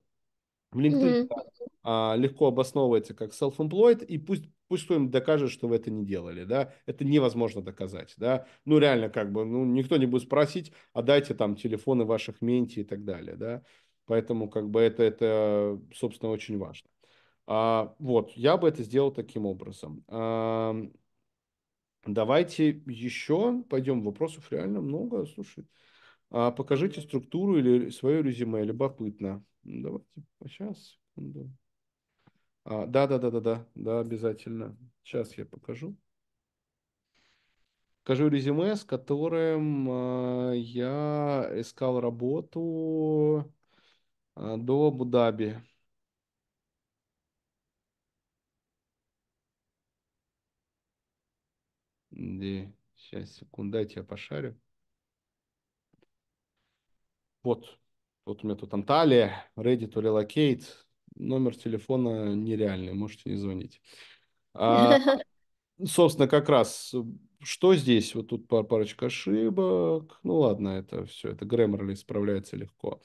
В LinkedIn mm-hmm. да, а, легко обосновывается как self-employed, и пусть пусть кто-нибудь докажет, что вы это не делали, да, это невозможно доказать, да, ну реально как бы, ну никто не будет спросить, а дайте там телефоны ваших менти и так далее, да, поэтому как бы это, это, собственно, очень важно. А, вот, я бы это сделал таким образом. А, давайте еще пойдем. Вопросов реально много, слушай. А, покажите структуру или свое резюме, любопытно. Ну, давайте, сейчас, а секунду. А, да, да, да, да, да, да, обязательно. Сейчас я покажу. Покажу резюме, с которым а, я искал работу а, до Абу-Даби. Где? Сейчас, секунду, дайте я пошарю. Вот. Вот у меня тут Анталия, Ready to Relocate. Номер телефона нереальный, можете не звонить. А, собственно, как раз что здесь? Вот тут парочка ошибок. Ну ладно, это все, это Grammarly исправляется легко.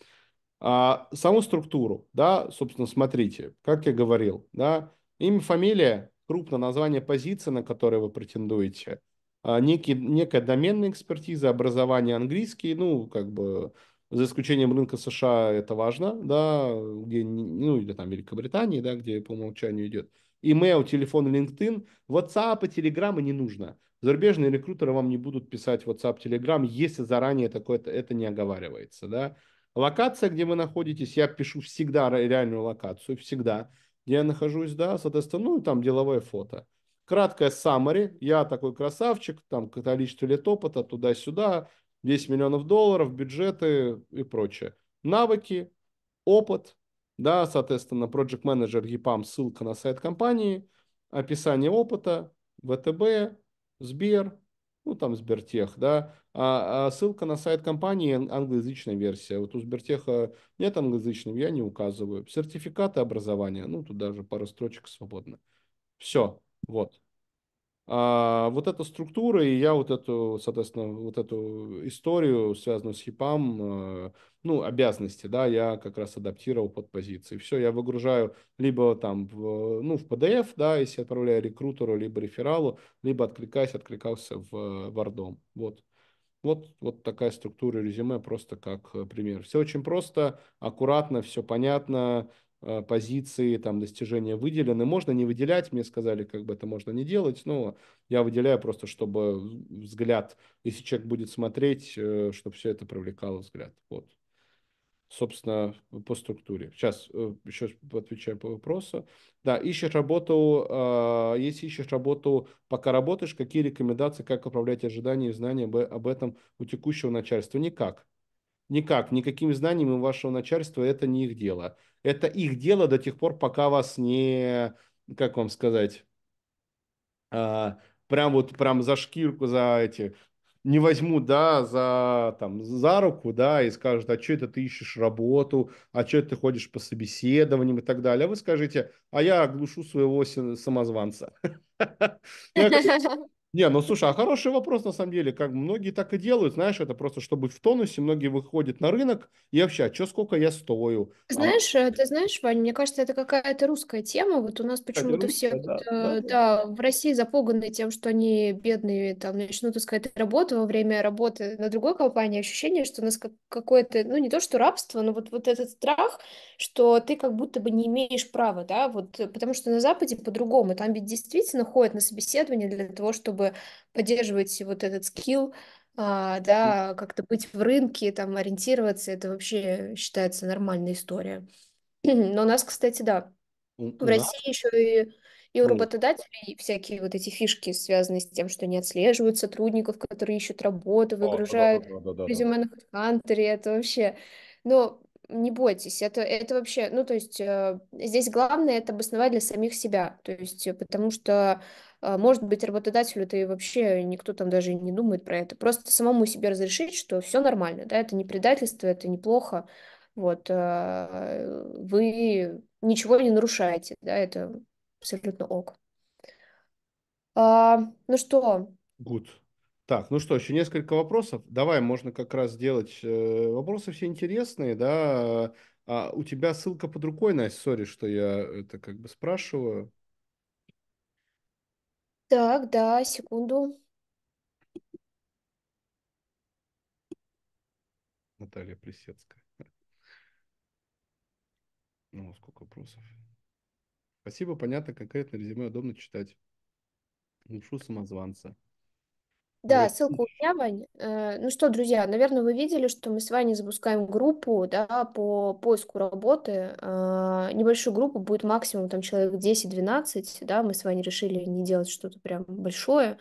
А, саму структуру, да, собственно, смотрите, как я говорил, да, имя, фамилия, крупно название позиции, на которое вы претендуете – а, некий, некая доменная экспертиза, образование английский, ну, как бы, за исключением рынка США это важно, да, где, ну, или там Великобритании, да, где по умолчанию идет. Имейл, телефон, LinkedIn, WhatsApp и Telegram не нужно. Зарубежные рекрутеры вам не будут писать WhatsApp, Telegram, если заранее такое -то, это не оговаривается, да. Локация, где вы находитесь, я пишу всегда реальную локацию, всегда, где я нахожусь, да, соответственно, ну, там деловое фото краткое summary. Я такой красавчик, там количество лет опыта, туда-сюда, 10 миллионов долларов, бюджеты и прочее. Навыки, опыт, да, соответственно, Project Manager EPAM, ссылка на сайт компании, описание опыта, ВТБ, Сбер, ну там Сбертех, да, а, а ссылка на сайт компании англоязычная версия. Вот у Сбертеха нет англоязычного, я не указываю. Сертификаты образования, ну туда же пару строчек свободно. Все, вот. А вот эта структура, и я вот эту, соответственно, вот эту историю, связанную с хипам, э, ну, обязанности, да, я как раз адаптировал под позиции. Все, я выгружаю либо там, в, ну, в PDF, да, если отправляю рекрутеру, либо рефералу, либо откликаюсь, откликался в э, Вардом. Вот. Вот, вот такая структура резюме, просто как э, пример. Все очень просто, аккуратно, все понятно, Э, позиции там достижения выделены. Можно не выделять, мне сказали, как бы это можно не делать, но я выделяю просто, чтобы взгляд, если человек будет смотреть, э, чтобы все это привлекало взгляд. Вот. Собственно, по структуре. Сейчас э, еще отвечаю по вопросу. Да, ищешь работу, а, если ищешь работу, пока работаешь, какие рекомендации, как управлять ожиданиями и знаниями об этом у текущего начальства? Никак. Никак, никакими знаниями вашего начальства это не их дело это их дело до тех пор, пока вас не, как вам сказать, а, прям вот прям за шкирку, за эти, не возьму, да, за, там, за руку, да, и скажут, а что это ты ищешь работу, а что ты ходишь по собеседованиям и так далее. А вы скажите, а я оглушу своего самозванца. Ну, не, ну слушай, а хороший вопрос на самом деле, как многие так и делают, знаешь, это просто чтобы быть в тонусе, многие выходят на рынок и вообще, а что сколько я стою. А знаешь, а... ты знаешь, Вань, мне кажется, это какая-то русская тема, вот у нас почему-то все, да, вот, да, э, да. в России запуганы тем, что они бедные, там, начнут искать работу во время работы на другой компании, ощущение, что у нас какое-то, ну не то, что рабство, но вот, вот этот страх, что ты как будто бы не имеешь права, да, вот, э, потому что на Западе по-другому, там ведь действительно ходят на собеседование для того, чтобы чтобы поддерживать вот этот скилл, а, да, как-то быть в рынке, там ориентироваться, это вообще считается нормальная история. Но у нас, кстати, да, в у России еще и, и у работодателей всякие вот эти фишки, связанные с тем, что они отслеживают сотрудников, которые ищут работу, а, выгружают резюме на HeadHunter, это вообще... Но ну, не бойтесь, это, это вообще, ну, то есть э, здесь главное это обосновать для самих себя, то есть э, потому что а, может быть, работодателю это и вообще никто там даже не думает про это. Просто самому себе разрешить, что все нормально, да, это не предательство, это неплохо. Вот, а, вы ничего не нарушаете, да, это абсолютно ок. А, ну что? Good. Так, ну что, еще несколько вопросов. Давай, можно как раз сделать. Э, вопросы все интересные, да. А, а у тебя ссылка под рукой, Настя, сори, что я это как бы спрашиваю. Так, да, секунду. Наталья Плесецкая. Ну, сколько вопросов. Спасибо, понятно, конкретно резюме удобно читать. Напишу самозванца. Да, ссылка у меня, Вань. Э, ну что, друзья, наверное, вы видели, что мы с вами запускаем группу да, по поиску работы. А, небольшую группу будет максимум там человек 10-12. Да, мы с вами решили не делать что-то прям большое.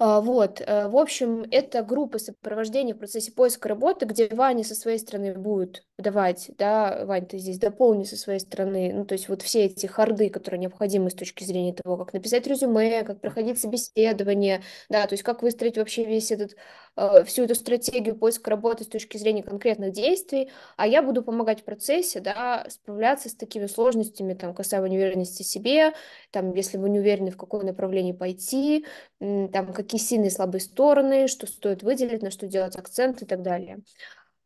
А, вот, э, в общем, это группа сопровождения в процессе поиска работы, где Ваня со своей стороны будет давать, да, Вань, ты здесь дополни со своей стороны, ну, то есть вот все эти харды, которые необходимы с точки зрения того, как написать резюме, как проходить собеседование, да, то есть как выстроить вообще весь этот Э, всю эту стратегию поиска работы с точки зрения конкретных действий, а я буду помогать в процессе, да, справляться с такими сложностями, там, касаемо неуверенности в себе, там, если вы не уверены, в какое направление пойти, там, какие сильные и слабые стороны, что стоит выделить, на что делать акцент и так далее.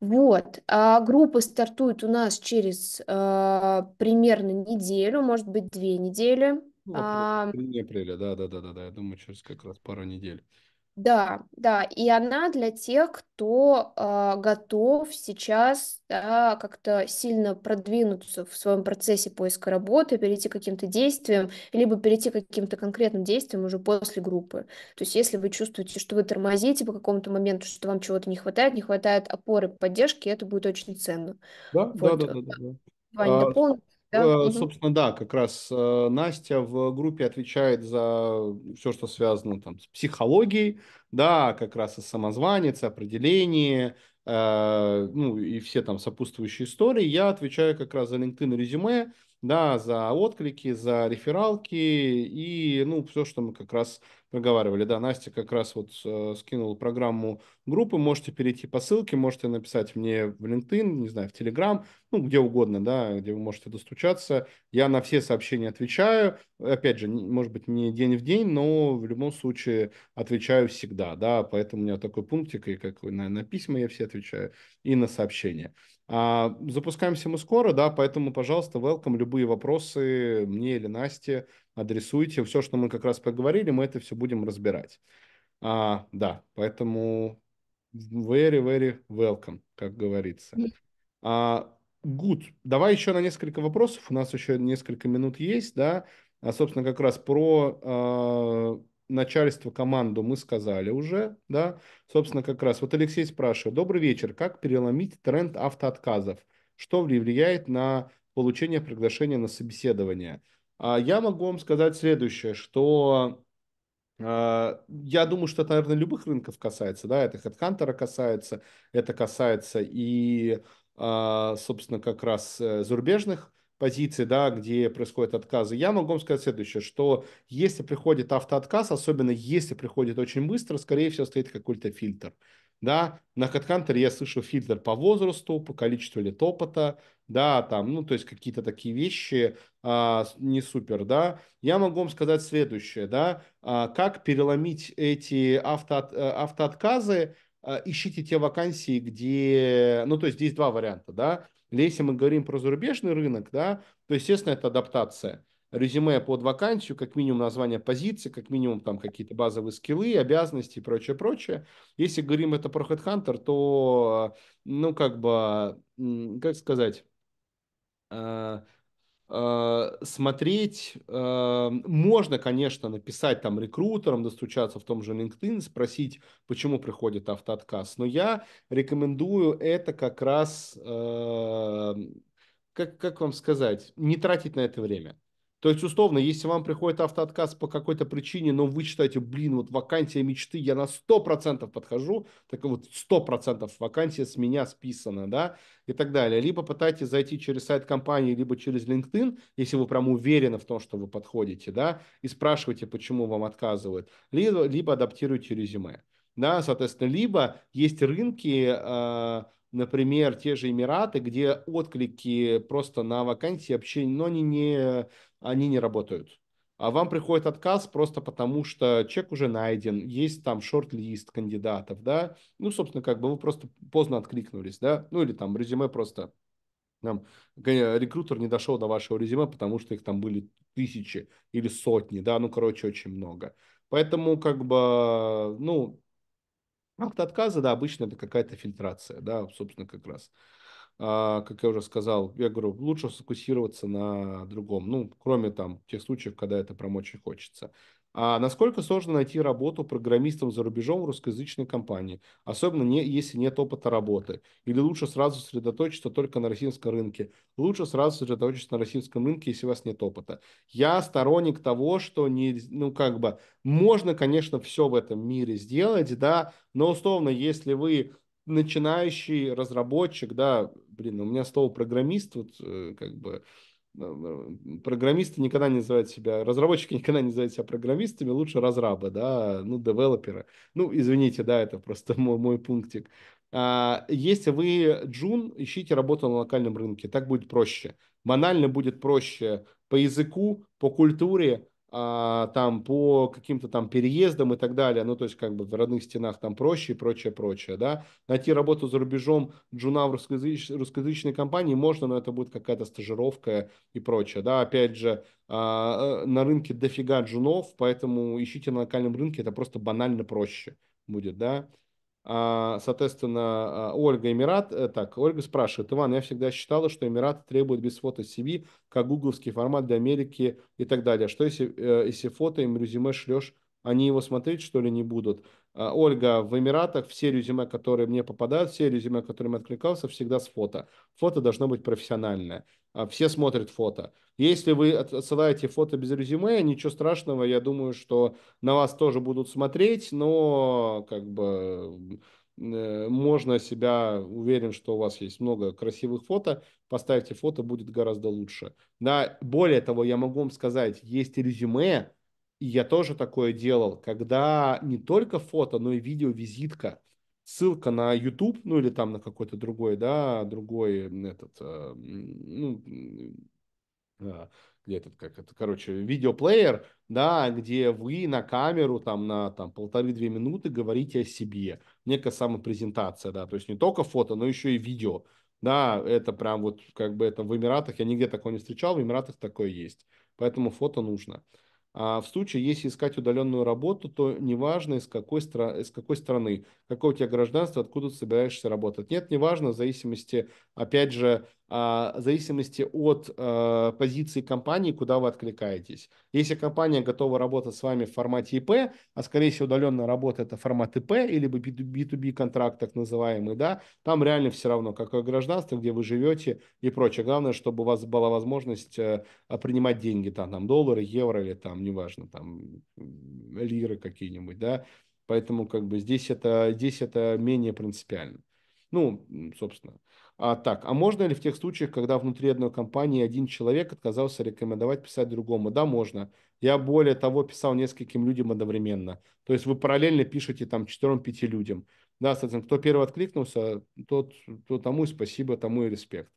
Вот, а группы стартуют у нас через э, примерно неделю, может быть, две недели. Ну, а, апреля, да, да, да, да, да. Я думаю, через как раз пару недель. Да, да, и она для тех, кто а, готов сейчас да, как-то сильно продвинуться в своем процессе поиска работы, перейти к каким-то действиям, либо перейти к каким-то конкретным действиям уже после группы. То есть если вы чувствуете, что вы тормозите по какому-то моменту, что вам чего-то не хватает, не хватает опоры, поддержки, это будет очень ценно. Да, вот. Э, да, да, да. да, да. а... дополнить да? Э, собственно, да, как раз э, Настя в группе отвечает за все, что связано там с психологией, да, а как раз и самозванец, определение, э, ну и все там сопутствующие истории. Я отвечаю как раз за LinkedIn резюме, да, за отклики, за рефералки и, ну, все, что мы как раз проговаривали. Да, Настя как раз вот э, скинула программу группы. Можете перейти по ссылке, можете написать мне в LinkedIn, не знаю, в Telegram, ну, где угодно, да, где вы можете достучаться. Я на все сообщения отвечаю. Опять же, может быть, не день в день, но в любом случае отвечаю всегда, да, поэтому у меня такой пунктик, и как на, на письма я все отвечаю, и на сообщения. А, запускаемся мы скоро, да, поэтому, пожалуйста, welcome, любые вопросы мне или Насте адресуйте. Все, что мы как раз поговорили, мы это все будем разбирать. А, да, поэтому very, very welcome, как говорится. А, good. Давай еще на несколько вопросов. У нас еще несколько минут есть, да. А, собственно, как раз про а, начальству, команду мы сказали уже, да, собственно, как раз. Вот Алексей спрашивает, добрый вечер, как переломить тренд автоотказов? Что влияет на получение приглашения на собеседование? А я могу вам сказать следующее, что а, я думаю, что это, наверное, любых рынков касается, да, это HeadHunter касается, это касается и, а, собственно, как раз э, зарубежных позиции, да, где происходят отказы. Я могу вам сказать следующее, что если приходит автоотказ, особенно если приходит очень быстро, скорее всего, стоит какой-то фильтр. Да, на HeadHunter я слышу фильтр по возрасту, по количеству лет опыта, да, там, ну, то есть какие-то такие вещи а, не супер, да. Я могу вам сказать следующее, да, а, как переломить эти авто, э, автоотказы, а, ищите те вакансии, где, ну, то есть здесь два варианта, да, если мы говорим про зарубежный рынок, да, то, естественно, это адаптация. Резюме под вакансию, как минимум название позиции, как минимум там какие-то базовые скиллы, обязанности и прочее, прочее. Если говорим это про HeadHunter, то, ну, как бы, как сказать, а, Э, смотреть, э, можно, конечно, написать там рекрутерам, достучаться в том же LinkedIn, спросить, почему приходит автоотказ. Но я рекомендую это как раз, э, как, как вам сказать, не тратить на это время. То есть, условно, если вам приходит автоотказ по какой-то причине, но вы считаете, блин, вот вакансия мечты, я на 100% подхожу, так вот 100% вакансия с меня списана, да, и так далее. Либо пытайтесь зайти через сайт компании, либо через LinkedIn, если вы прям уверены в том, что вы подходите, да, и спрашивайте, почему вам отказывают, либо, либо адаптируйте резюме. Да, соответственно, либо есть рынки, э, например, те же Эмираты, где отклики просто на вакансии вообще, но они не они не работают. А вам приходит отказ просто потому, что чек уже найден, есть там шорт-лист кандидатов, да, ну, собственно, как бы вы просто поздно откликнулись, да, ну, или там резюме просто, нам рекрутер не дошел до вашего резюме, потому что их там были тысячи или сотни, да, ну, короче, очень много. Поэтому, как бы, ну, акт отказа, да, обычно это какая-то фильтрация, да, собственно, как раз. А, как я уже сказал, я говорю, лучше сфокусироваться на другом, ну, кроме там тех случаев, когда это прям очень хочется. А насколько сложно найти работу программистом за рубежом в русскоязычной компании, особенно не, если нет опыта работы? Или лучше сразу сосредоточиться только на российском рынке? Лучше сразу сосредоточиться на российском рынке, если у вас нет опыта. Я сторонник того, что не, ну как бы можно, конечно, все в этом мире сделать, да, но условно, если вы начинающий разработчик, да, блин, у меня стол программист, вот э, как бы э, программисты никогда не называют себя, разработчики никогда не называют себя программистами, лучше разрабы, да, ну, девелоперы. Ну, извините, да, это просто мой, мой пунктик. А, если вы джун, ищите работу на локальном рынке, так будет проще. Банально будет проще по языку, по культуре, а, там по каким-то там переездам и так далее, ну, то есть как бы в родных стенах там проще и прочее, прочее, да. Найти работу за рубежом джуна в русскоязыч... русскоязычной компании можно, но это будет какая-то стажировка и прочее, да. Опять же, а, э, на рынке дофига джунов, поэтому ищите на локальном рынке, это просто банально проще будет, да. А, соответственно, а, Ольга Эмират, э, так, Ольга спрашивает, Иван, я всегда считала, что Эмират требует без фото CV, как гугловский формат для Америки и так далее. Что если, э, если фото им резюме шлешь они его смотреть, что ли, не будут. А, Ольга, в Эмиратах все резюме, которые мне попадают, все резюме, которыми откликался, всегда с фото. Фото должно быть профессиональное. А, все смотрят фото. Если вы отсылаете фото без резюме, ничего страшного, я думаю, что на вас тоже будут смотреть, но как бы э, можно себя, уверен, что у вас есть много красивых фото, поставьте фото, будет гораздо лучше. Да, более того, я могу вам сказать, есть резюме, и я тоже такое делал, когда не только фото, но и видео-визитка, ссылка на YouTube, ну или там на какой-то другой, да, другой этот, э, ну, а, где этот, как это, короче, видеоплеер, да, где вы на камеру там на там полторы-две минуты говорите о себе, некая самопрезентация, да, то есть не только фото, но еще и видео, да, это прям вот как бы это в Эмиратах, я нигде такого не встречал, в Эмиратах такое есть, поэтому фото нужно. А в случае, если искать удаленную работу, то неважно, из какой, стра- из какой страны, какое у тебя гражданство, откуда ты собираешься работать. Нет, неважно, в зависимости, опять же, а, в зависимости от э, позиции компании, куда вы откликаетесь. Если компания готова работать с вами в формате ИП, а скорее всего удаленная работа это формат ИП или B2B контракт так называемый, да, там реально все равно, какое гражданство, где вы живете и прочее. Главное, чтобы у вас была возможность э, а, принимать деньги, там, там доллары, евро или там, неважно, там лиры какие-нибудь, да. Поэтому как бы здесь это, здесь это менее принципиально. Ну, собственно. А, так, а можно ли в тех случаях, когда внутри одной компании один человек отказался рекомендовать писать другому? Да, можно. Я более того писал нескольким людям одновременно. То есть вы параллельно пишете там четырем-пяти людям. Да, соответственно, кто первый откликнулся, тот, то тому и спасибо, тому и респект.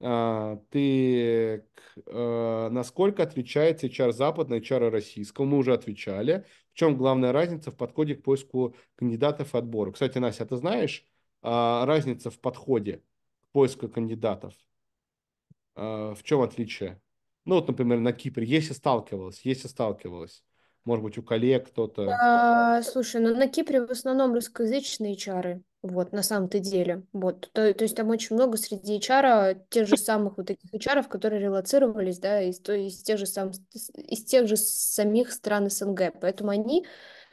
А, ты а, насколько отличается HR западного и HR российского? Мы уже отвечали. В чем главная разница в подходе к поиску кандидатов и отбору? Кстати, Настя, а ты знаешь, а, разница в подходе к поиску кандидатов? А, в чем отличие? Ну, вот, например, на Кипре, если сталкивалась, если сталкивалась, может быть, у коллег кто-то... А, слушай, ну на Кипре в основном русскоязычные чары, вот, на самом-то деле. Вот, то, то есть там очень много среди HR тех же самых вот этих HR, которые релацировались, да, из, то, из, тех же сам, из тех же самих стран СНГ. Поэтому они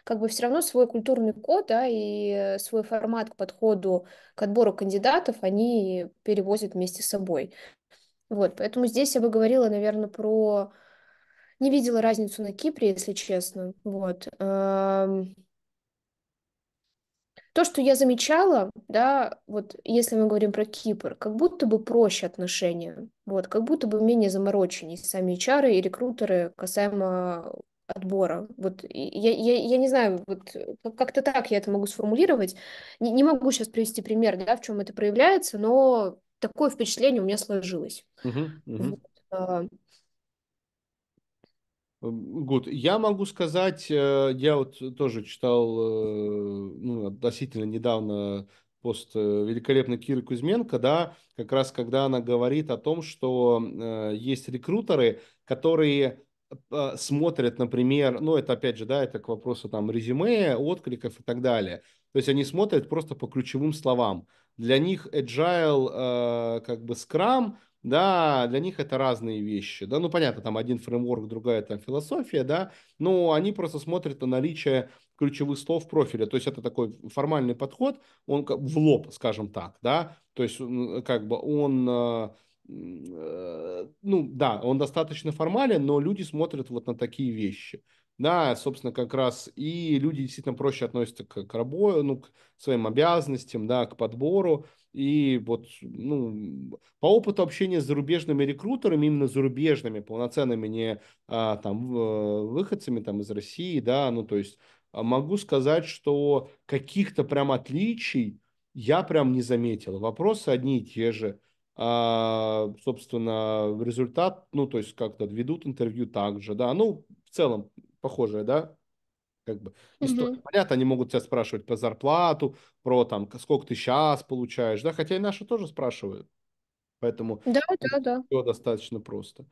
как бы все равно свой культурный код, да, и свой формат к подходу, к отбору кандидатов они перевозят вместе с собой. Вот, поэтому здесь я бы говорила, наверное, про... Не видела разницу на Кипре, если честно, вот. То, что я замечала, да, вот если мы говорим про Кипр, как будто бы проще отношения, вот, как будто бы менее замороченные сами HR и рекрутеры касаемо отбора. Вот я, я, я не знаю, вот э, как-то так я это могу сформулировать. Не, не могу сейчас привести пример, да, в чем это проявляется, но такое впечатление у меня сложилось. Uh-huh, uh-huh. Вот. А. Эм, гуд. Я могу сказать, э, я вот тоже читал э, ну, относительно недавно пост великолепной Киры Кузьменко, да, как раз когда она говорит о том, что есть рекрутеры, которые а, смотрят, например, ну это опять же, да, это к вопросу там резюме, откликов и так далее. То есть они смотрят просто по ключевым словам. Для них agile, э, как бы Scrum, да, для них это разные вещи, да, ну понятно, там один фреймворк, другая там философия, да, но они просто смотрят на наличие ключевых слов в профиле. то есть это такой формальный подход, он в лоб, скажем так, да, то есть как бы он а, Э, ну да, он достаточно формален, но люди смотрят вот на такие вещи. Да, собственно, как раз и люди действительно проще относятся к, к работе, ну, к своим обязанностям, да, к подбору. И вот, ну, по опыту общения с зарубежными рекрутерами, именно зарубежными, полноценными, не а, там э, выходцами там из России, да, ну, то есть а, могу сказать, что каких-то прям отличий я прям не заметил. Вопросы одни и те же а, собственно, результат, ну, то есть как-то ведут интервью также, да, ну, в целом похожее, да, как бы история. Угу. Понятно, они могут тебя спрашивать про зарплату, про там, сколько ты сейчас получаешь, да, хотя и наши тоже спрашивают. Поэтому да, да, да. все достаточно просто.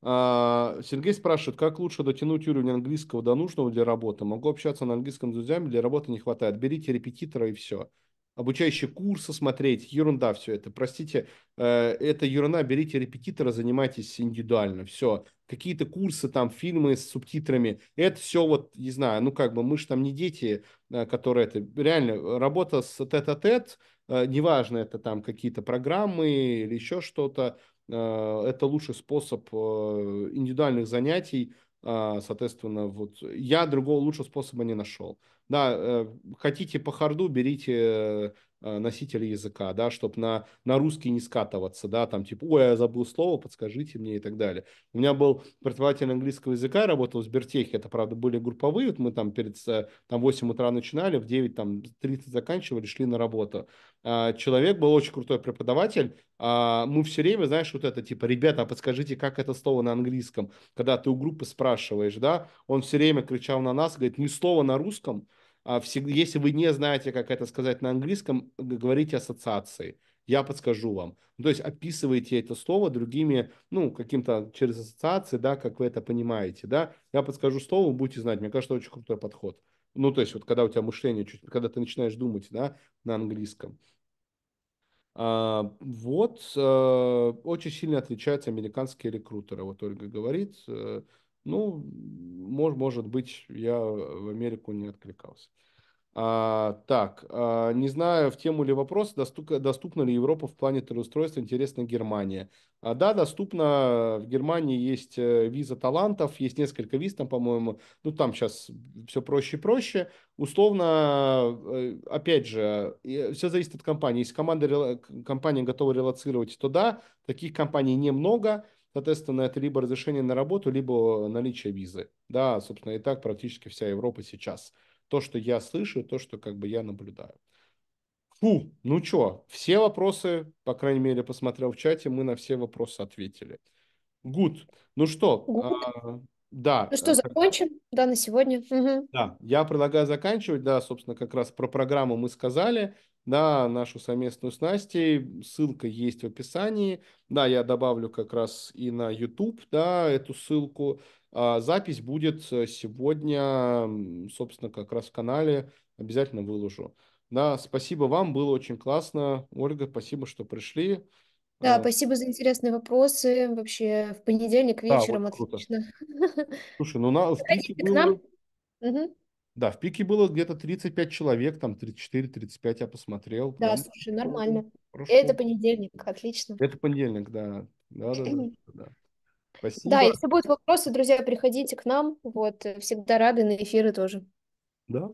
А, Сергей спрашивает, как лучше дотянуть уровень английского до нужного для работы? Могу общаться на английском с друзьями, для работы не хватает. Берите репетитора и все обучающие курсы смотреть, ерунда все это. Простите, э, это ерунда, берите репетитора, занимайтесь индивидуально, все. Какие-то курсы, там, фильмы с субтитрами, это все вот, не знаю, ну как бы мы же там не дети, э, которые это, реально, работа с тет-а-тет, -тет, э, неважно, это там какие-то программы или еще что-то, это лучший способ индивидуальных занятий, а, соответственно, вот я другого лучшего способа не нашел. Да, э, хотите по харду, берите э, Э, носителей языка, да, чтобы на, на русский не скатываться, да, там типа, ой, я забыл слово, подскажите мне и так далее. У меня был преподаватель английского языка, я работал в Сбертехе, это, правда, были групповые, вот мы там перед, э, там 8 утра начинали, в 9, там 30 заканчивали, шли на работу. А, человек был очень крутой преподаватель, а, мы все время, знаешь, вот это, типа, ребята, а подскажите, как это слово на английском, когда ты у группы спрашиваешь, да, он все время кричал на нас, говорит, ни слова на русском, а если вы не знаете, как это сказать на английском, говорите ассоциации. Я подскажу вам. Ну, то есть описывайте это слово другими, ну, каким-то через ассоциации, да, как вы это понимаете, да. Я подскажу слово, будете знать. Мне кажется, очень крутой подход. Ну, то есть вот когда у тебя мышление, чуть, когда ты начинаешь думать, да, на английском. А, вот, а, очень сильно отличаются американские рекрутеры. Вот Ольга говорит, э, ну, мож, может быть, я в Америку не откликался. А, так, а, не знаю, в тему ли вопрос, доступ, доступна ли Европа в плане трудоустройства, интересна Германия. А, да, доступна. В Германии есть э, виза талантов, есть несколько виз там, по-моему. Ну, там сейчас все проще и проще. Условно, э, опять же, все зависит от компании. Если команда, компания готова релацировать, то да, таких компаний немного – Соответственно, это либо разрешение на работу, либо наличие визы. Да, собственно, и так практически вся Европа сейчас. То, что я слышу, то, что как бы я наблюдаю. Фу, ну чё, все вопросы, по крайней мере, посмотрел в чате, мы на все вопросы ответили. Гуд. Ну что, а, да. Ну что, э, закончим, да, на сегодня. Угу. Да, я предлагаю заканчивать, да, собственно, как раз про программу мы сказали на нашу совместную с Настей. Ссылка есть в описании. Да, я добавлю как раз и на YouTube, да, эту ссылку. А запись будет э, сегодня, собственно, как раз в канале. Обязательно выложу. Да, спасибо вам, было очень классно. Ольга, спасибо, что пришли. Да, а... спасибо за интересные вопросы. Вообще в понедельник вечером да, вот, отлично. Слушай, ну на... Приходите к нам. Угу. Да, в пике было где-то 35 человек, там 34-35 я посмотрел. Да, прям... слушай, нормально. Прошу. Это понедельник, отлично. Это понедельник, да. Да, да, да, Спасибо. Да, если будут вопросы, друзья, приходите к нам. Вот, э, всегда рады на эфиры тоже. Да.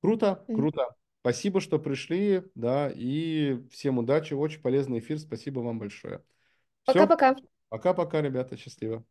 Круто, круто. Спасибо, что пришли, да, и всем удачи, очень полезный эфир, спасибо вам большое. Пока-пока. Пока-пока, ребята, счастливо.